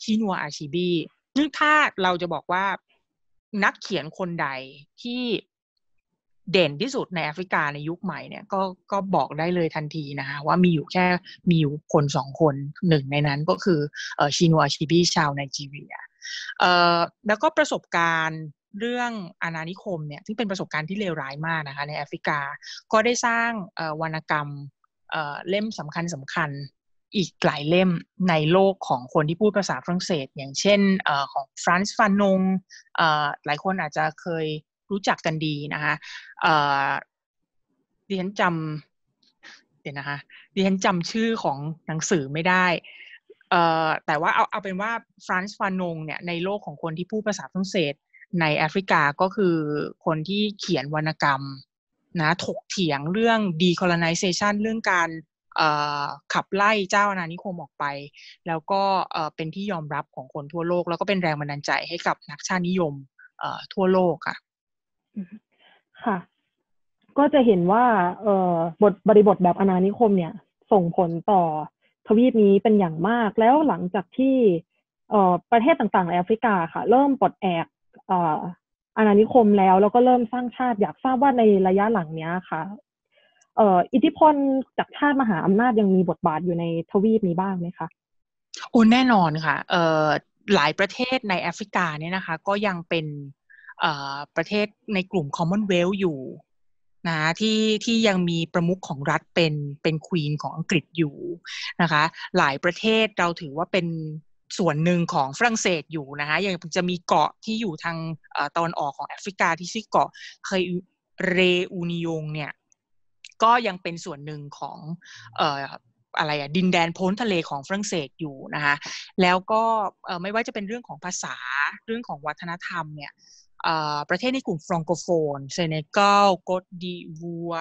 ชินัวอาชิบี ซึ่งถ้าเราจะบอกว่านักเขียนคนใดที่เด่นที่สุดในแอฟริกาในยุคใหม่เนี่ยก็ก็บอกได้เลยทันทีนะคะว่ามีอยู่แค่มีอยู่คนสองคนหนึ่งในนั้นก็คือชินัวชิบีชาวไนจีเรียแล้วก็ประสบการณ์เรื่องอาณานิคมเนี่ยซึ่งเป็นประสบการณ์ที่เลวร้ายมากนะคะในแอฟริกา ก็ได้สร้างวรรณกรรมเล่มสำคัญสำคัญอีกหลายเล่มในโลกของคนที่พูดภาษาฝรั่งเศส อย่างเช่นอของฟรานซ์ฟานงหลายคนอาจจะเคยรู้จักกันดีนะคะดิฉันจำเดี๋ยวนะคะดิฉันจำชื่อของหนังสือไม่ได้แต่ว่าเอาเอาเป็นว่าฟรานซ์ฟานงเนี่ยในโลกของคนที่พูดภาษาฝรั่งเศส ในแอฟริกาก็คือ คนที่เขียนวรรณกรรมนะถกเถียงเรื่อง decolonization เรื่องการขับไล่เจ้าอาณานิคมออกไป แล้วก็เป็นที่ยอมรับของคนทั่วโลก แล้วก็เป็นแรงบันดาลใจให้กับนักชาตินิยมทั่วโลกค่ะ ค่ะ ก็จะเห็นว่าบทบริบทแบบอาณานิคมเนี่ย ส่งผลต่อทวีปนี้เป็นอย่างมาก แล้วหลังจากที่ประเทศต่างๆในแอฟริกาค่ะ เริ่มปลดแอกอาณานิคมแล้ว แล้วก็เริ่มสร้างชาติอยากทราบว่าในระยะหลังเนี้ยค่ะเอออิทธิพลจากชาติมหาอำนาจยังมีบทบาทอยู่ในทวีปนี้บ้างไหมคะโอ้แน่นอนค่ะเออหลายประเทศในแอฟริกาเนี่ยนะคะ ก็ยังเป็นเออประเทศในกลุ่มคอมมอนเวล l ์อยู่นะที่ที่ยังมีประมุขของรัฐเป็นเป็นควีนของอังกฤษอยู่นะคะหลายประเทศเราถือว่าเป็นส่วนหนึ่งของฝรั่งเศสอยู่นะคะ ยังจะมีเกาะที่อยู่ทางตอนออกของแอฟริกาที่ชื่อเกาะเคยเรอูนิยงเนี่ยก็ยังเป็นส่วนหนึ่งของอะไรอะดินแดนพ้นทะเลของฝรั่งเศสอยู่นะคะแล้วก็ไม่ว่าจะเป็นเรื่องของภาษาเรื่องของวัฒนธรรมเนี่ยประเทศในกลุ่มฟรองโกโฟน เซเนกัลกอดีวัว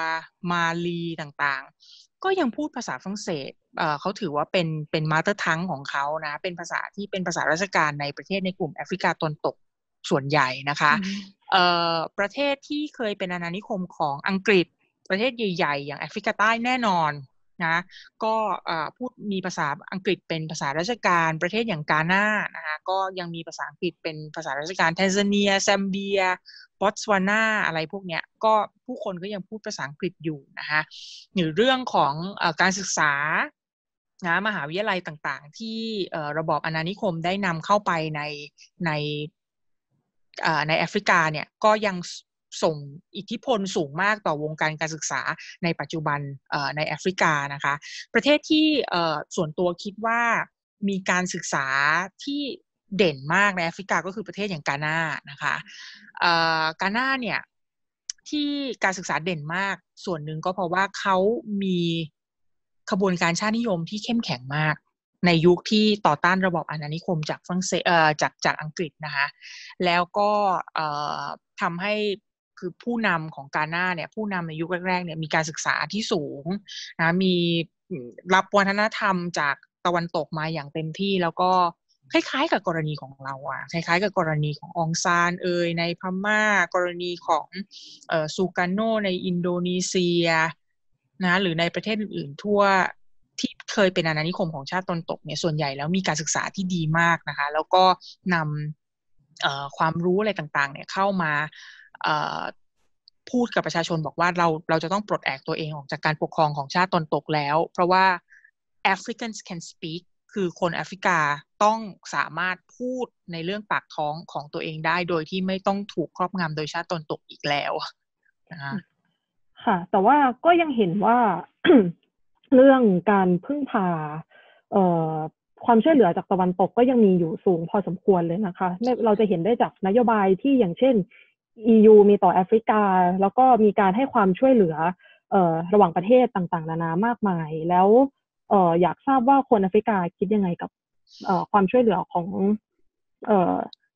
มาลีต่างๆ ก็ยังพูดภาษาฝรั่งเศสเขาถือว่าเป็นเป็นมาตอร์ทั้งของเขานะเป็นภาษาที่เป็นภาษาราชการในประเทศในกลุ่มแอฟริกาตนตกส่วนใหญ่นะคะประเทศที่เคยเป็นอาณานิคมของอังกฤษประเทศใหญ่ๆ อย่างแอฟริกาใต้แน่นอนนะก็พูดมีภาษาอังกฤษเป็นภาษาราชการ ประเทศอย่างกาหน้านะคะก็ยังมีภาษาอังกฤษเป็นภาษาราชการ แทนซาเนียแซมเบียบอตสวานาอะไรพวกเนี้ยก็ผู้คนก็ยังพูดภาษาอังกฤษอยู่นะคะหรือเรื่องของอการศึกษานะมหาวิทยาลัยต่างๆ ที่ระบอบอนานิคมได้นำเข้าไปในในในแอฟริกาเนี่ยก็ยังส่งอิทธิพลสูงมากต่อวงการการศึกษาในปัจจุบันในแอฟริกานะคะ ประเทศที่ส่วนตัวคิดว่ามีการศึกษาที่เด่นมากในแอฟริกาก็คือประเทศอย่างกานานะคะกานาเนี่ยที่การศึกษาเด่นมากส่วนหนึ่งก็เพราะว่าเขามีขบวนการชาตินิยมที่เข้มแข็งมาก ในยุคที่ต่อต้านระบอบอาณานิคมจากฝรั่งเศสจากจากอังกฤษนะคะแล้วก็ทำให้คือผู้นำของกาหน้าเนี่ย ผู้นำในยุคแรกๆเนี่ยมีการศึกษาที่สูง นะมีรับวัฒนธรรมจากตะวันตกมาอย่างเต็มที่ แล้วก็คล้ายๆกับกรณีของเราอะคล้ายๆกับกรณีขององซานเอยในพม่ากรณีของซูกาโน ในอินโดนีเซียนะ หรือในประเทศอื่นๆทั่วที่เคยเป็นอาณานิคมของชาติตนตกเนี่ยส่วนใหญ่แล้วมีการศึกษาที่ดีมากนะคะ แล้วก็นำความรู้อะไรต่างๆ เนี่ยเข้ามาพูดกับประชาชนบอกว่าเราเราจะต้องปลดแอกตัวเองออกจากการปกครองของชาติตนตกแล้วเพราะว่า Africans can speak คือคนแอฟริกาต้องสามารถพูดในเรื่องปากท้องของตัวเองได้โดยที่ไม่ต้องถูกครอบงำโดยชาติตนตกอีกแล้วนะคะค่ะ แต่ว่าก็ยังเห็นว่าเรื่องการพึ่งพาความช่วยเหลือจากตะวันตกก็ยังมีอยู่สูงพอสมควรเลยนะคะเราจะเห็นได้จากนโยบายที่อย่างเช่น EU มีต่อแอฟริกา แล้วก็มีการให้ความช่วยเหลือระหว่างประเทศต่างๆ นานามากมายแล้วอยากทราบว่าคนแอฟริกาคิดยังไงกับความช่วยเหลือของ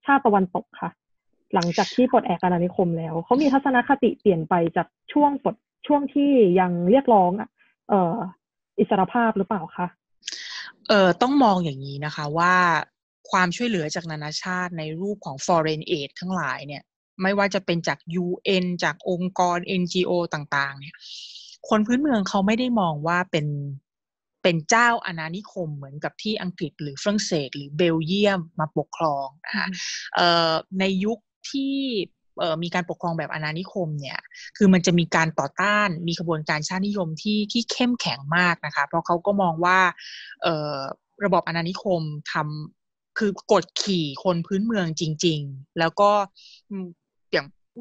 ชาติตะวันตกค่ะหลังจากที่ปลดแอกอาณานิคมแล้วเขามีทัศนคติเปลี่ยนไปจากช่วงปลดช่วงที่ยังเรียกร้องอิสรภาพหรือเปล่าคะเออต้องมองอย่างนี้นะคะ ว่าความช่วยเหลือจากนานาชาติในรูปของ foreign aid ทั้งหลายเนี่ยไม่ว่าจะเป็นจาก UN จากองค์กร NGO ต่างๆเนี่ยคนพื้นเมืองเขาไม่ได้มองว่าเป็นเป็นเจ้าอาณานิคมเหมือนกับที่อังกฤษ หรือฝรั่งเศส หรือเบลเยียมมาปกครองนะคะในยุคที่มีการปกครองแบบอาณานิคมเนี่ยคือมันจะมีการต่อต้านมีขบวนการชาตินิยมที่ที่เข้มแข็งมากนะคะเพราะเขาก็มองว่าระบบอาณานิคมทำคือกดขี่คนพื้นเมืองจริง ๆ แล้วก็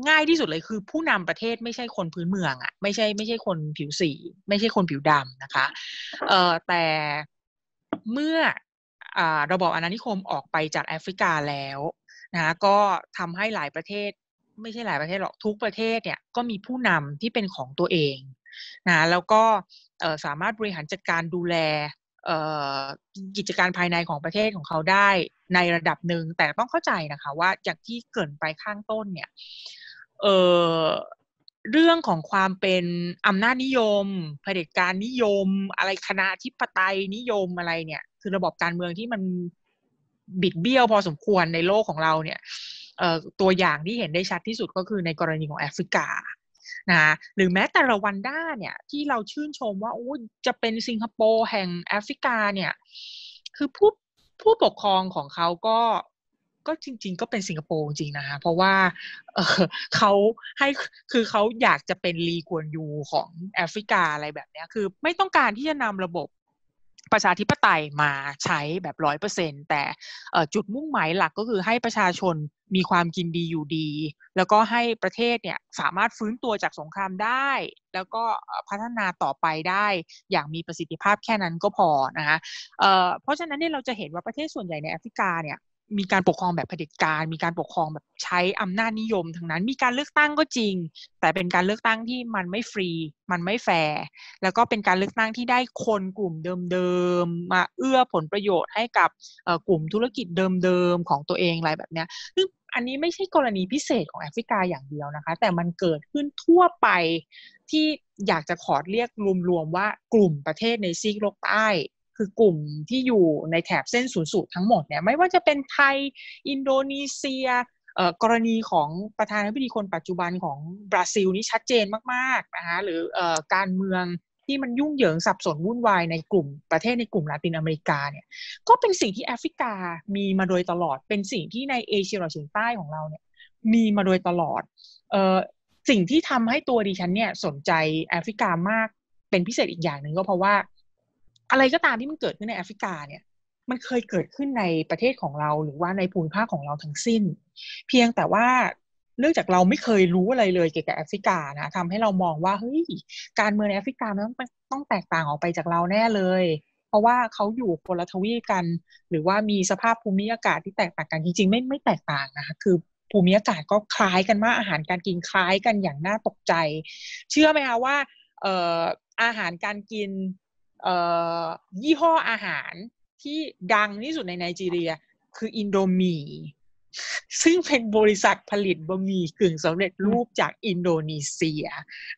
ง่ายที่สุดเลยคือผู้นำประเทศไม่ใช่คนพื้นเมืองอะ่ะไม่ใช่ไม่ใช่คนผิวสีไม่ใช่คนผิวดำนะคะ เอ่อแต่เมื่ออระบอบอาณานิคมออกไปจากแอฟริกาแล้วนะ ก็ทำให้หลายประเทศ ไม่ใช่หลายประเทศหรอกทุกประเทศเนี่ย ก็มีผู้นำที่เป็นของตัวเองนะ แล้วก็สามารถบริหารจัดการดูแลกิจการภายในของประเทศของเขาได้ในระดับหนึ่งแต่ต้องเข้าใจนะคะ ว่าจากที่เกินไปข้างต้นเนี่ยเอ่อเรื่องของความเป็นอำนาจนิยมเผด็จการนิยม อะไรคณะทิปไตยนิยมอะไรเนี่ย คือระบบการเมืองที่มันบิดเบี้ยวพอสมควรในโลกของเราเนี่ยตัวอย่างที่เห็นได้ชัดที่สุดก็คือในกรณีของแอฟริกา นะหรือแม้แต่รวันด้าเนี่ยที่เราชื่นชมว่าอ้จะเป็นสิงคโปร์แห่งแอฟริกาเนี่ยคือผู้ผู้ปกครองของเขาก็ก็จริงๆก็เป็นสิงคโปร์จริงนะคะเพราะว่าเเขาให้คือเขาอยากจะเป็นลีกวนยูของแอฟริกาอะไรแบบนี้คือไม่ต้องการที่จะนำระบบประชาธิปไตยมาใช้แบบร้อยเปอร์เซ็นแต่จุดมุ่งหมายหลักก็คือให้ประชาชนมีความกินดีอยู่ดี แล้วก็ให้ประเทศเนี่ย สามารถฟื้นตัวจากสงครามได้ แล้วก็พัฒนาต่อไปได้อย่างมีประสิทธิภาพแค่นั้นก็พอนะคะเเพราะฉะนั้นเนี่ยเราจะเห็นว่าประเทศส่วนใหญ่ในแอฟริกาเนี่ยมีการปกครองแบบเผด็จการ มีการปกครองแบบใช้อำนาจนิยมทั้งนั้น มีการเลือกตั้งก็จริง แต่เป็นการเลือกตั้งที่มันไม่ฟรี มันไม่แฟร์ แล้วก็เป็นการเลือกตั้งที่ได้คนกลุ่มเดิมๆมาเอื้อผลประโยชน์ให้กับกลุ่มธุรกิจเดิมๆของตัวเองอะไรแบบเนี้ยซึ่งอันนี้ไม่ใช่กรณีพิเศษของแอฟริกาอย่างเดียวนะคะ แต่มันเกิดขึ้นทั่วไปที่อยากจะขอเรียกรวมๆว่ากลุ่มประเทศในซีกโลกใต้คือกลุ่มที่อยู่ในแถบเส้นศูนย์สูตรทั้งหมดเนี่ยไม่ว่าจะเป็นไทยอินโดนีเซีย กรณีของประธานาธิบดีคนปัจจุบันของบราซิลนี่ชัดเจนมากๆนะคะหรืออการเมืองที่มันยุ่งเหยิงสับสนวุ่นวายในกลุ่มประเทศในกลุ่มลาตินอเมริกาเนี่ยก็เป็นสิ่งที่แอฟริกามีมาโดยตลอดเป็นสิ่งที่ในเอเชียตะวันอองใต้ของเราเนี่ยมีมาโดยตลอดเออสิ่งที่ทำให้ตัวดิฉันเนี่ยสนใจแอฟริกามากเป็นพิเศษอีกอย่างหนึ่งก็เพราะว่าอะไรก็ตามที่มันเกิดขึ้นในแอฟริกาเนี่ย มันเคยเกิดขึ้นในประเทศของเรา หรือว่าในภูมิภาคของเราทั้งสิ้น เพียงแต่ว่าเนื่องจากเราไม่เคยรู้อะไรเลยเกี่ยวกับแอฟริกานะทำให้เรามองว่าเฮ้ย การเมืองในแอฟริกามันต้องต้องแตกต่างออกไปจากเราแน่เลย เพราะว่าเขาอยู่คนละทวีกัน หรือว่ามีสภาพภูมิอากาศที่แตกต่างกันจริงๆ ไม่ไม่แตกต่างนะคะ คือภูมิอากาศก็คล้ายกันมาก อาหารการกินคล้ายกันอย่างน่าตกใจ เชื่อไหมคะว่าอาหารการกินยี่ห้ออาหารที่ดังที่สุดในไนจีเรียคืออินโดมี ซึ่งเป็นบริษัทผลิตบะหมี่กึ่งสำเร็จรูปจากอินโดนีเซีย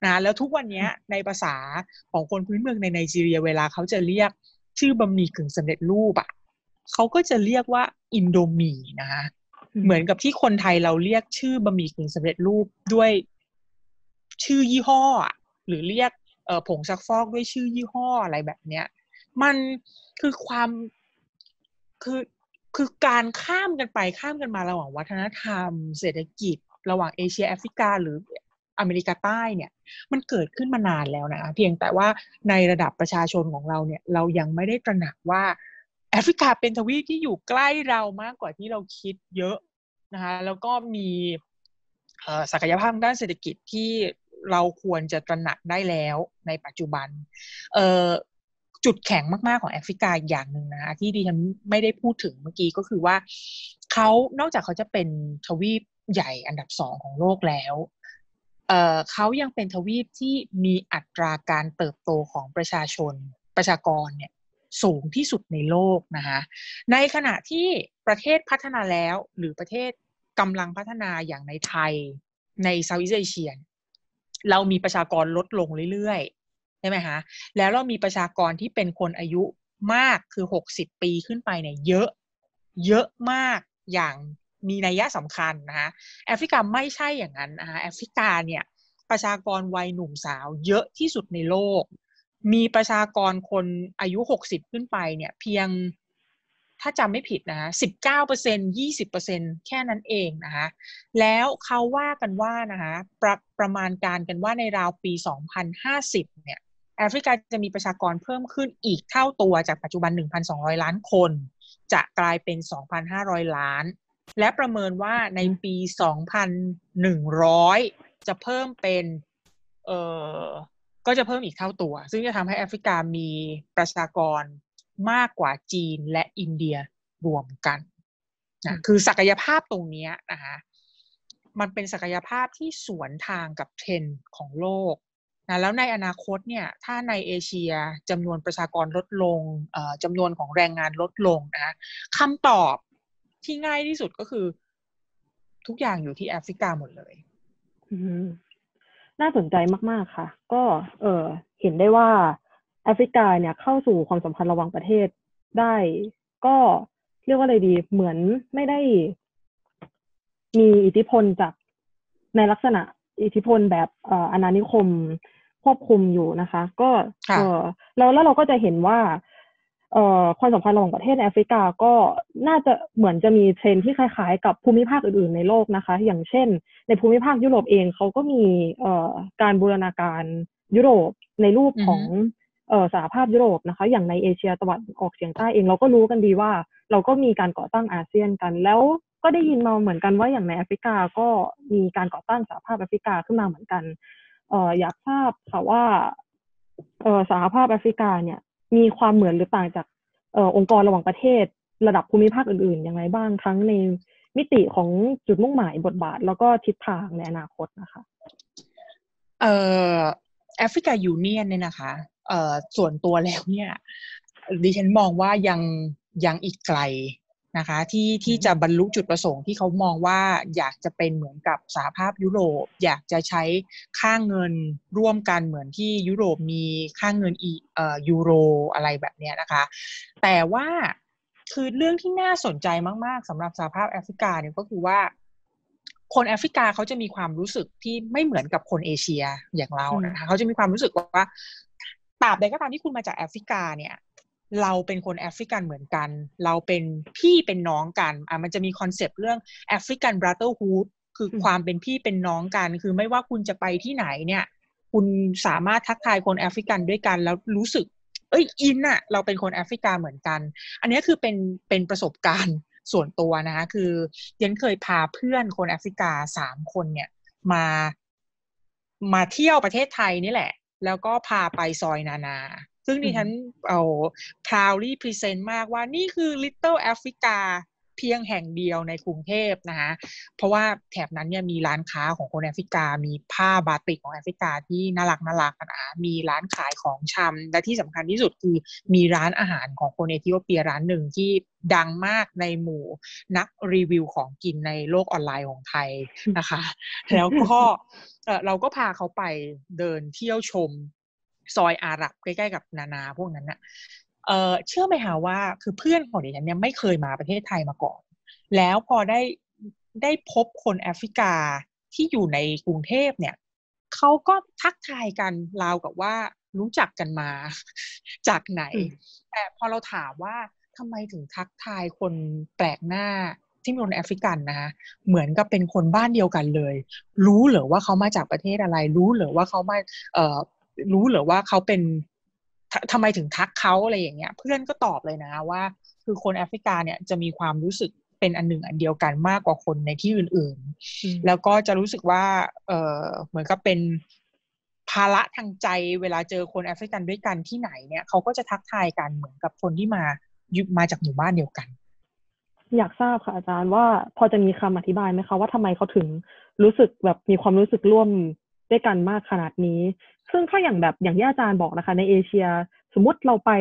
นะแล้วทุกวันนี้ในภาษาของคนพื้นเมืองในไนจีเรีย เวลาเขาจะเรียกชื่อบะหมี่กึ่งสำเร็จรูปอะ่ะเขาก็จะเรียกว่าอินโดมีนะคะเหมือนกับที่คนไทยเราเรียกชื่อบะหมี่กึ่งสำเร็จรูปด้วยชื่อยี่ห้อหรือเรียกผงซักฟอกด้วยชื่อยี่ห้ออะไรแบบเนี้ย มันคือความคือคือการข้ามกันไปข้ามกันมาระหว่างวัฒนธรรมเศรษฐกิจ ระหว่างเอเชียแอฟริกา หรืออเมริกาใต้เนี่ย มันเกิดขึ้นมานานแล้วนะ เพียงแต่ว่าในระดับประชาชนของเราเนี่ย เรายังไม่ได้ตระหนักว่า แอฟริกาเป็นทวีปที่อยู่ใกล้เรามากกว่าที่เราคิดเยอะ นะคะแล้วก็มีศักยภาพด้านเศรษฐกิจที่เราควรจะตระหนักได้แล้วในปัจจุบันเจุดแข็งมากๆของแอฟริกาอย่างหนึ่งนะคะที่ดิฉันไม่ได้พูดถึงเมื่อกี้ก็คือว่าเขานอกจากเขาจะเป็นทวีปใหญ่อันดับสองของโลกแล้วเเขายังเป็นทวีปที่มีอัตราการเติบโตของประชาชนประชากรเนี่ยสูงที่สุดในโลกนะคะในขณะที่ประเทศพัฒนาแล้วหรือประเทศกำลังพัฒนาอย่างในไทย ในเซาท์อีสเอเชียเรามีประชากรลดลงเรื่อยๆ ใช่ไหมคะแล้วเรามีประชากรที่เป็นคนอายุมากคือหกสิบปีขึ้นไปเนี่ยเยอะ เยอะมาก อย่างมีนัยยะสำคัญนะคะแอฟริกาไม่ใช่อย่างนั้นนะคะแอฟริกาเนี่ยประชากรวัยหนุ่มสาว เยอะที่สุดในโลก มีประชากรคนอายุ 60 ขึ้นไปเนี่ยเพียงถ้าจำไม่ผิดนะคะสิบเก้าเปอร์เซ็นยี่สิบเปอร์เซ็นแค่นั้นเองนะคะแล้วเขาว่ากันว่านะคะประประมาณการกันว่าในราวปีสองพันห้าสิบเนี่ยแอฟริกาจะมีประชากรเพิ่มขึ้นอีกเท่าตัวจากปัจจุบัน 1,200 ล้านคน จะกลายเป็น 2,500 ล้าน และประเมินว่าในปี 2,100 จะเพิ่มเป็น เอ่อ ก็จะเพิ่มอีกเท่าตัว ซึ่งจะทำให้แอฟริกามีประชากรมากกว่าจีนและอินเดียรวมกันนะคือศักยภาพตรงนี้นะคะ มันเป็นศักยภาพที่สวนทางกับเทรนด์ของโลกนะแล้วในอนาคตเนี่ย ถ้าในเอเชียจำนวนประชากรลดลงจำนวนของแรงงานลดลงนะคะคำตอบที่ง่ายที่สุดก็คือ ทุกอย่างอยู่ที่แอฟริกาหมดเลย น่าสนใจมาก ๆ ค่ะ ก็ เออ เห็นได้ว่าแอฟริกาเนี่ยเข้าสู่ความสัมพันธ์ระหว่างประเทศได้ก็ เรียกว่าอะไรดีเหมือนไม่ได้ มีอิทธิพลจากในลักษณะอิทธิพลแบบอาณานิคมควบคุมอยู่นะคะ ก็เออแล้วแล้วเราก็จะเห็นว่า เอ่อความสัมพันธ์ระหว่างประเทศแอฟริกาก็น่าจะเหมือนจะมีเทรนที่คล้ายๆกับภูมิภาคอื่นๆในโลกนะคะ อย่างเช่นในภูมิภาคยุโรปเองเขาก็มีเอ่อการบูรณาการยุโรปในรูปของสหภาพยุโรปนะคะ อย่างในเอเชียตะวันออกเฉียงใต้เอง เราก็รู้กันดีว่าเราก็มีการก่อตั้งอาเซียนกัน แล้วก็ได้ยินมาเหมือนกันว่าอย่างในแอฟริกาก็มีการก่อตั้งสหภาพแอฟริกาขึ้นมาเหมือนกัน เอออยากทราบค่ะว่าเออสหภาพแอฟริกาเนี่ย มีความเหมือนหรือต่างจากเออองค์กรระหว่างประเทศ ระดับภูมิภาคอื่นๆอย่างไรบ้างทั้งในมิติของจุดมุ่งหมายบทบาท แล้วก็ทิศทางในอนาคตนะคะเอ่อแอฟริกายูเนียนเนี่ยนะคะส่วนตัวแล้วเนี่ยดิฉันมองว่ายังยังอีกไกลนะคะ ที่ที่จะบรรลุจุดประสงค์ที่เขามองว่าอยากจะเป็นเหมือนกับสหภาพยุโรป อยากจะใช้ค่าเงินร่วมกันเหมือนที่ยุโรปมีค่าเงินอีเอ่อยูโรอะไรแบบเนี้ยนะคะ แต่ว่าคือเรื่องที่น่าสนใจมากๆสำหรับสหภาพแอฟริกาเนี่ยก็คือว่า คนแอฟริกาเขาจะมีความรู้สึกที่ไม่เหมือนกับคนเอเชียอย่างเรานะคะเขาจะมีความรู้สึกว่าตราบใดก็ตามที่คุณมาจากแอฟริกาเนี่ย เราเป็นคนแอฟริกันเหมือนกัน เราเป็นพี่เป็นน้องกัน อ่ะมันจะมีคอนเซปต์เรื่องแอฟริกันบราเธอร์ฮูดคือความเป็นพี่เป็นน้องกันคือไม่ว่าคุณจะไปที่ไหนเนี่ย คุณสามารถทักทายคนแอฟริกันด้วยกันแล้วรู้สึก เอ้ยอินอะเราเป็นคนแอฟริกาเหมือนกัน อันนี้คือเป็นเป็นประสบการณ์ส่วนตัวนะคะคือยันเคยพาเพื่อนคนแอฟริกาสามคนเนี่ย มามาเที่ยวประเทศไทยนี่แหละแล้วก็พาไปซอยนานา ซึ่งดิฉันเอาพาวลี่พรีเซนต์มากว่านี่คือลิตเติ้ลแอฟริกาเพียงแห่งเดียวในกรุงเทพนะคะ เพราะว่าแถบนั้นเนี่ยมีร้านค้าของคนแอฟริกา มีผ้าบาติกของแอฟริกาที่น่ารักน่ารักนะมีร้านขายของชำ และที่สำคัญที่สุดคือมีร้านอาหารของคนเอธิโอเปียร้านหนึ่งที่ดังมากในหมู่นักรีวิวของกินในโลกออนไลน์ของไทยนะคะ แล้วก็เราก็พาเขาไปเดินเที่ยวชม ซอยอาหรับใกล้ๆกับนานา พวกนั้นนะเออเชื่อไหมคะว่าคือเพื่อนของดิฉันเนี่ยไม่เคยมาประเทศไทยมาก่อน แล้วพอได้ได้พบคนแอฟริกาที่อยู่ในกรุงเทพเนี่ยเขาก็ทักทายกันราวกับว่า รู้จักกันมา จากไหนแต่พอเราถามว่าทำไมถึงทักทายคนแปลกหน้าที่มีคนแอฟริกันนะเหมือนกับเป็นคนบ้านเดียวกันเลย รู้เหรอว่าเขามาจากประเทศอะไร รู้เหรอว่าเขามาเอ่อรู้เหรอว่าเขาเป็นทำไมถึงทักเขาอะไรอย่างเงี้ย เพื่อนก็ตอบเลยนะ ว่าคือคนแอฟริกาเนี่ยจะมีความรู้สึกเป็นอันหนึ่งอันเดียวกันมากกว่าคนในที่อื่นๆ แล้วก็จะรู้สึกว่า เออเหมือนกับเป็นภาระทางใจ เวลาเจอคนแอฟริกันด้วยกันที่ไหน เนี่ยเขาก็จะทักทายกันเหมือนกับคนที่มายุมาจากหมู่บ้านเดียวกัน อยากทราบค่ะอาจารย์ว่าพอจะมีคำอธิบายไหมคะว่าทำไมเขาถึงรู้สึกแบบมีความรู้สึกร่วมด้วยกันมากขนาดนี้ ซึ่งถ้าอย่างแบบอย่างที่อาจารย์บอกนะคะ ในเอเชียสมมติเราไป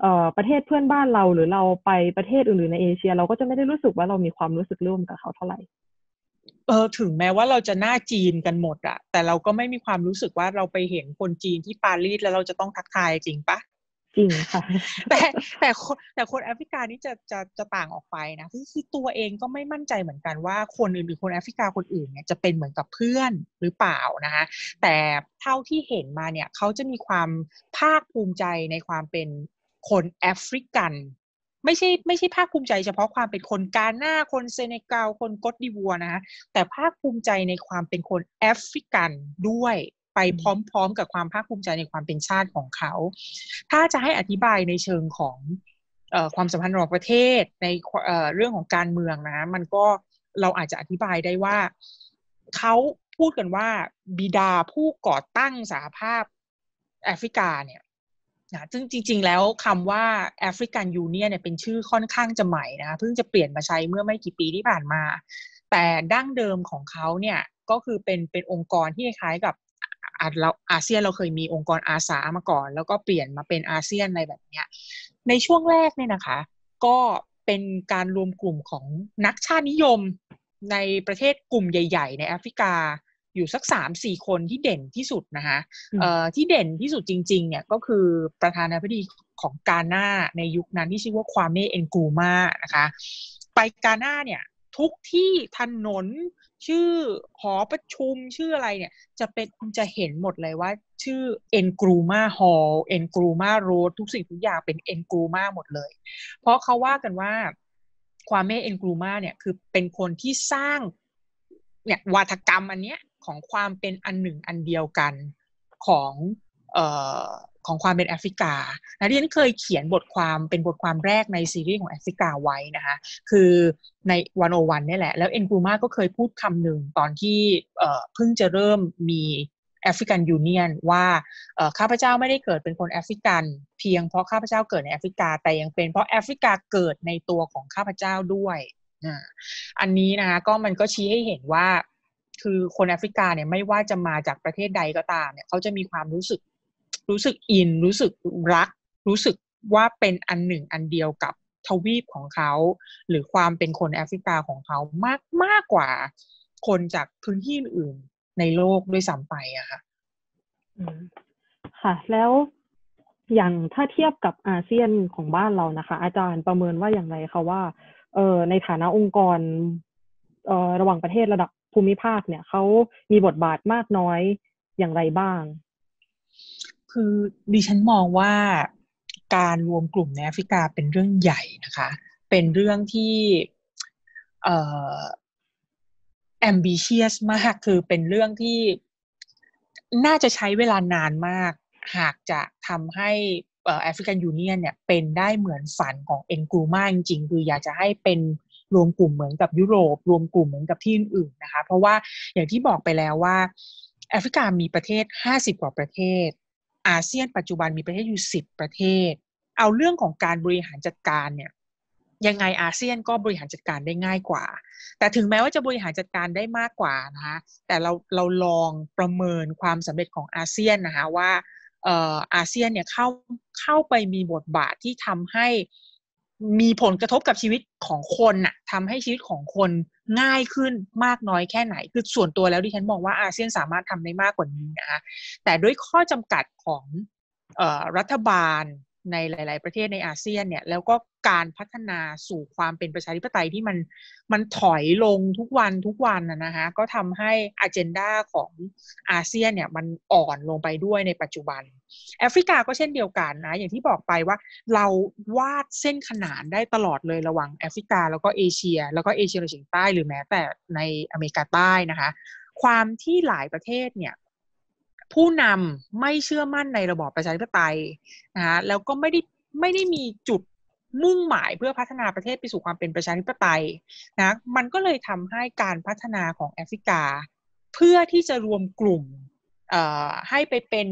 เอ่อประเทศเพื่อนบ้านเราหรือเราไปประเทศอื่นๆในเอเชีย เราก็จะไม่ได้รู้สึกว่าเรามีความรู้สึกร่วมกับเขาเท่าไหร่เออถึงแม้ว่าเราจะหน้าจีนกันหมดอะแต่เราก็ไม่มีความรู้สึกว่าเราไปเห็นคนจีนที่ปารีสแล้วเราจะต้องทักทายจริงปะจริงค่ะแต่แต่คนแต่คนแอฟริกานี่จะจะจะต่างออกไป นะคือตัวเองก็ไม่มั่นใจเหมือนกันว่าคนอื่นหรือคนแอฟริกาคนอื่นเนี่ยจะเป็นเหมือนกับเพื่อนหรือเปล่านะคะแต่เท่าที่เห็นมาเนี่ยเขาจะมีความภาคภูมิใจในความเป็นคนแอฟริกัน ไม่ใช่ไม่ใช่ภาคภูมิใจเฉพาะความเป็นคนกาหน้าคนเซเนกัลคนกอตดิวัวนะแต่ภาคภูมิใจในความเป็นคนแอฟริกันด้วยไปพร้อม ๆ กับความภาคภูมิใจในความเป็นชาติของเขา ถ้าจะให้อธิบายในเชิงของความสัมพันธ์ระหว่างประเทศในเรื่องของการเมืองนะ มันก็เราอาจจะอธิบายได้ว่าเขาพูดกันว่าบิดาผู้ก่อตั้งสหภาพแอฟริกาเนี่ยนะ ซึ่งจริงๆแล้วคำว่าแอฟริกันยูเนียเนี่ยเป็นชื่อค่อนข้างจะใหม่นะเพิ่งจะเปลี่ยนมาใช้เมื่อไม่กี่ปีที่ผ่านมา แต่ดั้งเดิมของเขาเนี่ยก็คือเป็นเป็นองค์กรที่คล้ายกับเราอาเซียนเราเคยมีองค์กรอาสามาก่อน แล้วก็เปลี่ยนมาเป็นอาเซียนในแบบเนี้ยในช่วงแรกเนี่ยนะคะ ก็เป็นการรวมกลุ่มของนักชาตินิยมในประเทศกลุ่มใหญ่ ๆ ในแอฟริกาอยู่สักสามสี่คนที่เด่นที่สุดนะคะที่เด่นที่สุดจริงๆเนี่ยก็คือประธานาธิบดีของกาหน้าในยุคนั้นที่ชื่อว่าความเมเอนกูมานะคะ ไปกาหน้าเนี่ยทุกที่ถนนชื่อหอประชุมชื่ออะไรเนี่ย จะเป็นคุณจะเห็นหมดเลยว่า ชื่อเอ็นกรูมาฮอลเอ็นกรูมาโรดทุกสิ่งทุกอย่างเป็นเอ็นกรูมาหมดเลย เพราะเขาว่ากันว่าความแม่เอ็นกรูมาเนี่ย คือเป็นคนที่สร้าง เนี่ยวาทกรรมอันเนี้ย ของความเป็นอันหนึ่งอันเดียวกันของ เอ่อของความเป็นแอฟริกานะที่ฉันเคยเขียนบทความเป็นบทความแรกในซีรีส์ของแอฟริกาไว้นะคะ คือในวันโอวันนี่แหละ แล้วเอ็นกูมาก็เคยพูดคำหนึ่งตอนที่เพิ่งจะเริ่มมีแอฟริกันยูเนียนว่าข้าพเจ้าไม่ได้เกิดเป็นคนแอฟริกัน เพียงเพราะข้าพเจ้าเกิดในแอฟริกา แต่ยังเป็นเพราะแอฟริกาเกิดในตัวของข้าพเจ้าด้วย อันนี้นะคะก็มันก็ชี้ให้เห็นว่า คือคนแอฟริกาเนี่ยไม่ว่าจะมาจากประเทศใดก็ตามเนี่ยเขาจะมีความรู้สึกรู้สึกอินรู้สึกรักรู้สึกว่าเป็นอันหนึ่งอันเดียวกับทวีปของเขา หรือความเป็นคนแอฟริกาของเขามากมากกว่าคนจากพื้นที่อื่นในโลกด้วยซ้ำไปอะค่ะค่ะ แล้วอย่างถ้าเทียบกับอาเซียนของบ้านเรานะคะ อาจารย์ประเมินว่าอย่างไรคะว่าเอ่อในฐานะองค์กรเอ่อระหว่างประเทศระดับภูมิภาคเนี่ยเขามีบทบาทมากน้อยอย่างไรบ้างคือดิฉันมองว่าการรวมกลุ่มในแอฟริกาเป็นเรื่องใหญ่นะคะ เป็นเรื่องที่เอ่อ ambitious มากคือเป็นเรื่องที่น่าจะใช้เวลานานมาก หากจะทำให้แอฟริกันยูเนียนเนี่ยเป็นได้เหมือนฝันของเอ็นกูมาจริงๆคืออยากจะให้เป็นรวมกลุ่มเหมือนกับยุโรป รวมกลุ่มเหมือนกับที่อื่นๆนะคะ เพราะว่าอย่างที่บอกไปแล้วว่า แอฟริกามีประเทศ50กว่าประเทศอาเซียนปัจจุบันมีประเทศอยู่สิบประเทศ เอาเรื่องของการบริหารจัดการเนี่ยยังไงอาเซียนก็บริหารจัดการได้ง่ายกว่า แต่ถึงแม้ว่าจะบริหารจัดการได้มากกว่านะคะแต่เราเราลองประเมินความสำเร็จของอาเซียนนะคะว่าเอ่ออาเซียนเนี่ยเข้าเข้าไปมีบทบาทที่ทำให้มีผลกระทบกับชีวิตของคนน่ะทำให้ชีวิตของคนง่ายขึ้นมากน้อยแค่ไหน คือส่วนตัวแล้วดิฉันมองว่าอาเซียนสามารถทำได้มากกว่านี้นะคะ แต่ด้วยข้อจำกัดของรัฐบาลในหลายๆประเทศในอาเซียนเนี่ยแล้วก็การพัฒนาสู่ความเป็นประชาธิปไตยที่มันมันถอยลงทุกวันทุกวันนะฮะก็ทำให้อัเจนดาของอาเซียนเนี่ยมันอ่อนลงไปด้วยในปัจจุบันแอฟริกาก็เช่นเดียวกันนะอย่างที่บอกไปว่าเราวาดเส้นขนานได้ตลอดเลยระหว่างแอฟริกาแล้วก็เอเชีย แล้วก็เอเชียตะวันตกเฉียงใต้ หรือแม้แต่ในอเมริกาใต้นะคะความที่หลายประเทศเนี่ยผู้นำไม่เชื่อมั่นในระบอบประชาธิปไตยนะคะแล้วก็ไม่ได้ไม่ได้มีจุดมุ่งหมายเพื่อพัฒนาประเทศไปสู่ความเป็นประชาธิปไตยนะมันก็เลยทำให้การพัฒนาของแอฟริกา เพื่อที่จะรวมกลุ่มให้ไปเป็น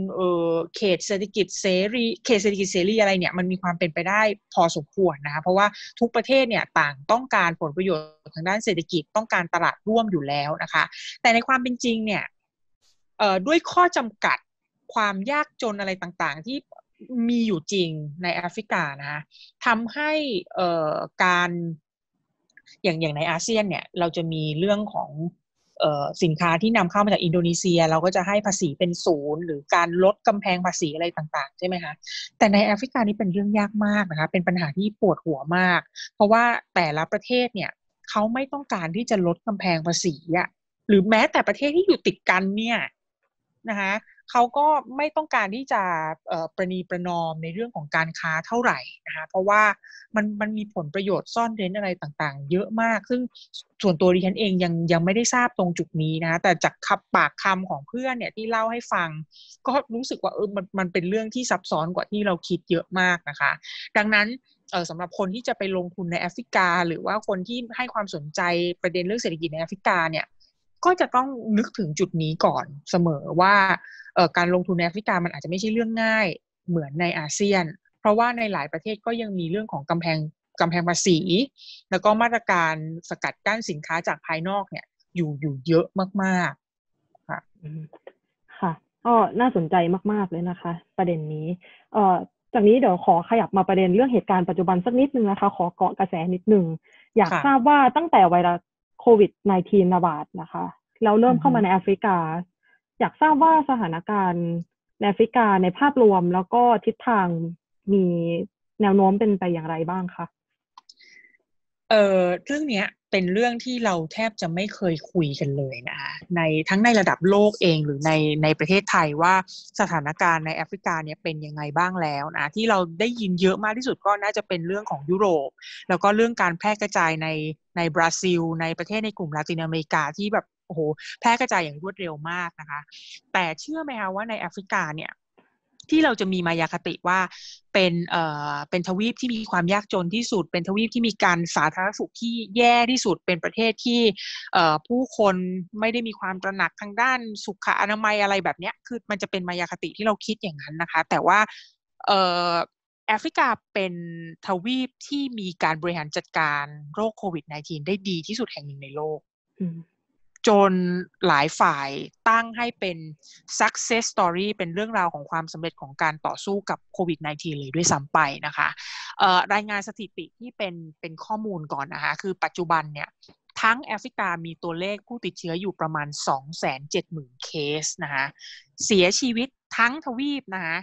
เขตเศรษฐกิจเสรีเขตเศรษฐกิจเสรีอะไรเนี่ยมันมีความเป็นไปได้พอสมควรนะคะเพราะว่าทุกประเทศเนี่ยต่างต้องการผลประโยชน์ทางด้านเศรษฐกิจต้องการตลาดร่วมอยู่แล้วนะคะ แต่ในความเป็นจริงเนี่ยด้วยข้อจำกัดความยากจนอะไรต่างๆที่มีอยู่จริงในแอฟริกานะคะทำให้การอย่างอย่างในอาเซียนเนี่ยเราจะมีเรื่องของสินค้าที่นำเข้ามาจากอินโดนีเซีย เราก็จะให้ภาษีเป็นศูนย์ หรือการลดกำแพงภาษีอะไรต่างๆ ใช่ไหมคะแต่ในแอฟริกานี่เป็นเรื่องยากมากนะคะเป็นปัญหาที่ปวดหัวมาก เพราะว่าแต่ละประเทศเนี่ยเขาไม่ต้องการที่จะลดกำแพงภาษีอะหรือแม้แต่ประเทศที่อยู่ติดกันเนี่ยนะคะเขาก็ไม่ต้องการที่จะประนีประนอมในเรื่องของการค้าเท่าไหร่นะคะเพราะว่ามันมันมีผลประโยชน์ซ่อนเร้นอะไรต่างๆเยอะมากซึ่งส่วนตัวดิฉันเองยังยังไม่ได้ทราบตรงจุดนี้นะะแต่จากขับปากคำของเพื่อนเนี่ยที่เล่าให้ฟัง ก็รู้สึกว่าเออมันมันเป็นเรื่องที่ซับซ้อนกว่าที่เราคิดเยอะมากนะคะดังนั้นเออสำหรับคนที่จะไปลงทุนในแอฟริกา หรือว่าคนที่ให้ความสนใจประเด็นเรื่องเศรษฐกิจในแอฟริกาเนี่ยก็จะต้องนึกถึงจุดนี้ก่อนเสมอว่าการลงทุนในแอฟริกามันอาจจะไม่ใช่เรื่องง่าย เหมือนในอาเซียน เพราะว่าในหลายประเทศก็ยังมีเรื่องของกำแพงกำแพงภาษีแล้วก็มาตรการสกัดกั้นสินค้าจากภายนอกเนี่ย อยู่อยู่เยอะมากๆค่ะค่ะก็น่าสนใจมากๆเลยนะคะ ประเด็นนี้ เอ่อจากนี้เดี๋ยวขอขยับมาประเด็นเรื่องเหตุการณ์ปัจจุบันสักนิดนึงนะคะขอเกาะกระแสนิดนึง อยากทราบว่าตั้งแต่ไวรัสโควิด -19 ระบาดนะคะแล้วเริ่มเข้ามาในแอฟริกา อยากทราบว่าสถานการณ์ในแอฟริกาในภาพรวมแล้วก็ทิศทางมีแนวโน้มเป็นไปอย่างไรบ้างคะ เออเรื่องเนี้ยเป็นเรื่องที่เราแทบจะไม่เคยคุยกันเลยนะในทั้งในระดับโลกเองหรือในในประเทศไทยว่าสถานการณ์ในแอฟริกาเนี่ยเป็นยังไงบ้างแล้วนะที่เราได้ยินเยอะมากที่สุดก็น่าจะเป็นเรื่องของยุโรป แล้วก็เรื่องการแพร่กระจายในในบราซิล ในประเทศในกลุ่มลาตินอเมริกาที่แบบโอ้โห แพร่กระจายอย่างรวดเร็วมากนะคะแต่เชื่อไหมคะว่าในแอฟริกาเนี่ยที่เราจะมีมายาคติว่าเป็นเอ่อเป็นทวีปที่มีความยากจนที่สุด เป็นทวีปที่มีการสาธารณสุขที่แย่ที่สุดเป็นประเทศที่เอ่อผู้คนไม่ได้มีความตระหนักทางด้านสุขอนามัยอะไรแบบเนี้ยคือมันจะเป็นมายาคติที่เราคิดอย่างนั้นนะคะแต่ว่าเอ่อแอฟริกาเป็นทวีปที่มีการบริหารจัดการโรคโควิด -19 ได้ดีที่สุดแห่งหนึ่งในโลกจนหลายฝ่ายตั้งให้เป็น success story เป็นเรื่องราวของความสำเร็จของการต่อสู้กับโควิด -19 เลยด้วยซ้ำไปนะคะรายงานสถิติที่เป็นเป็นข้อมูลก่อนนะคะ คือปัจจุบันเนี่ย ทั้งแอฟริกามีตัวเลขผู้ติดเชื้ออยู่ประมาณ270,000เคสนะคะเสียชีวิตทั้งทวีปนะคะ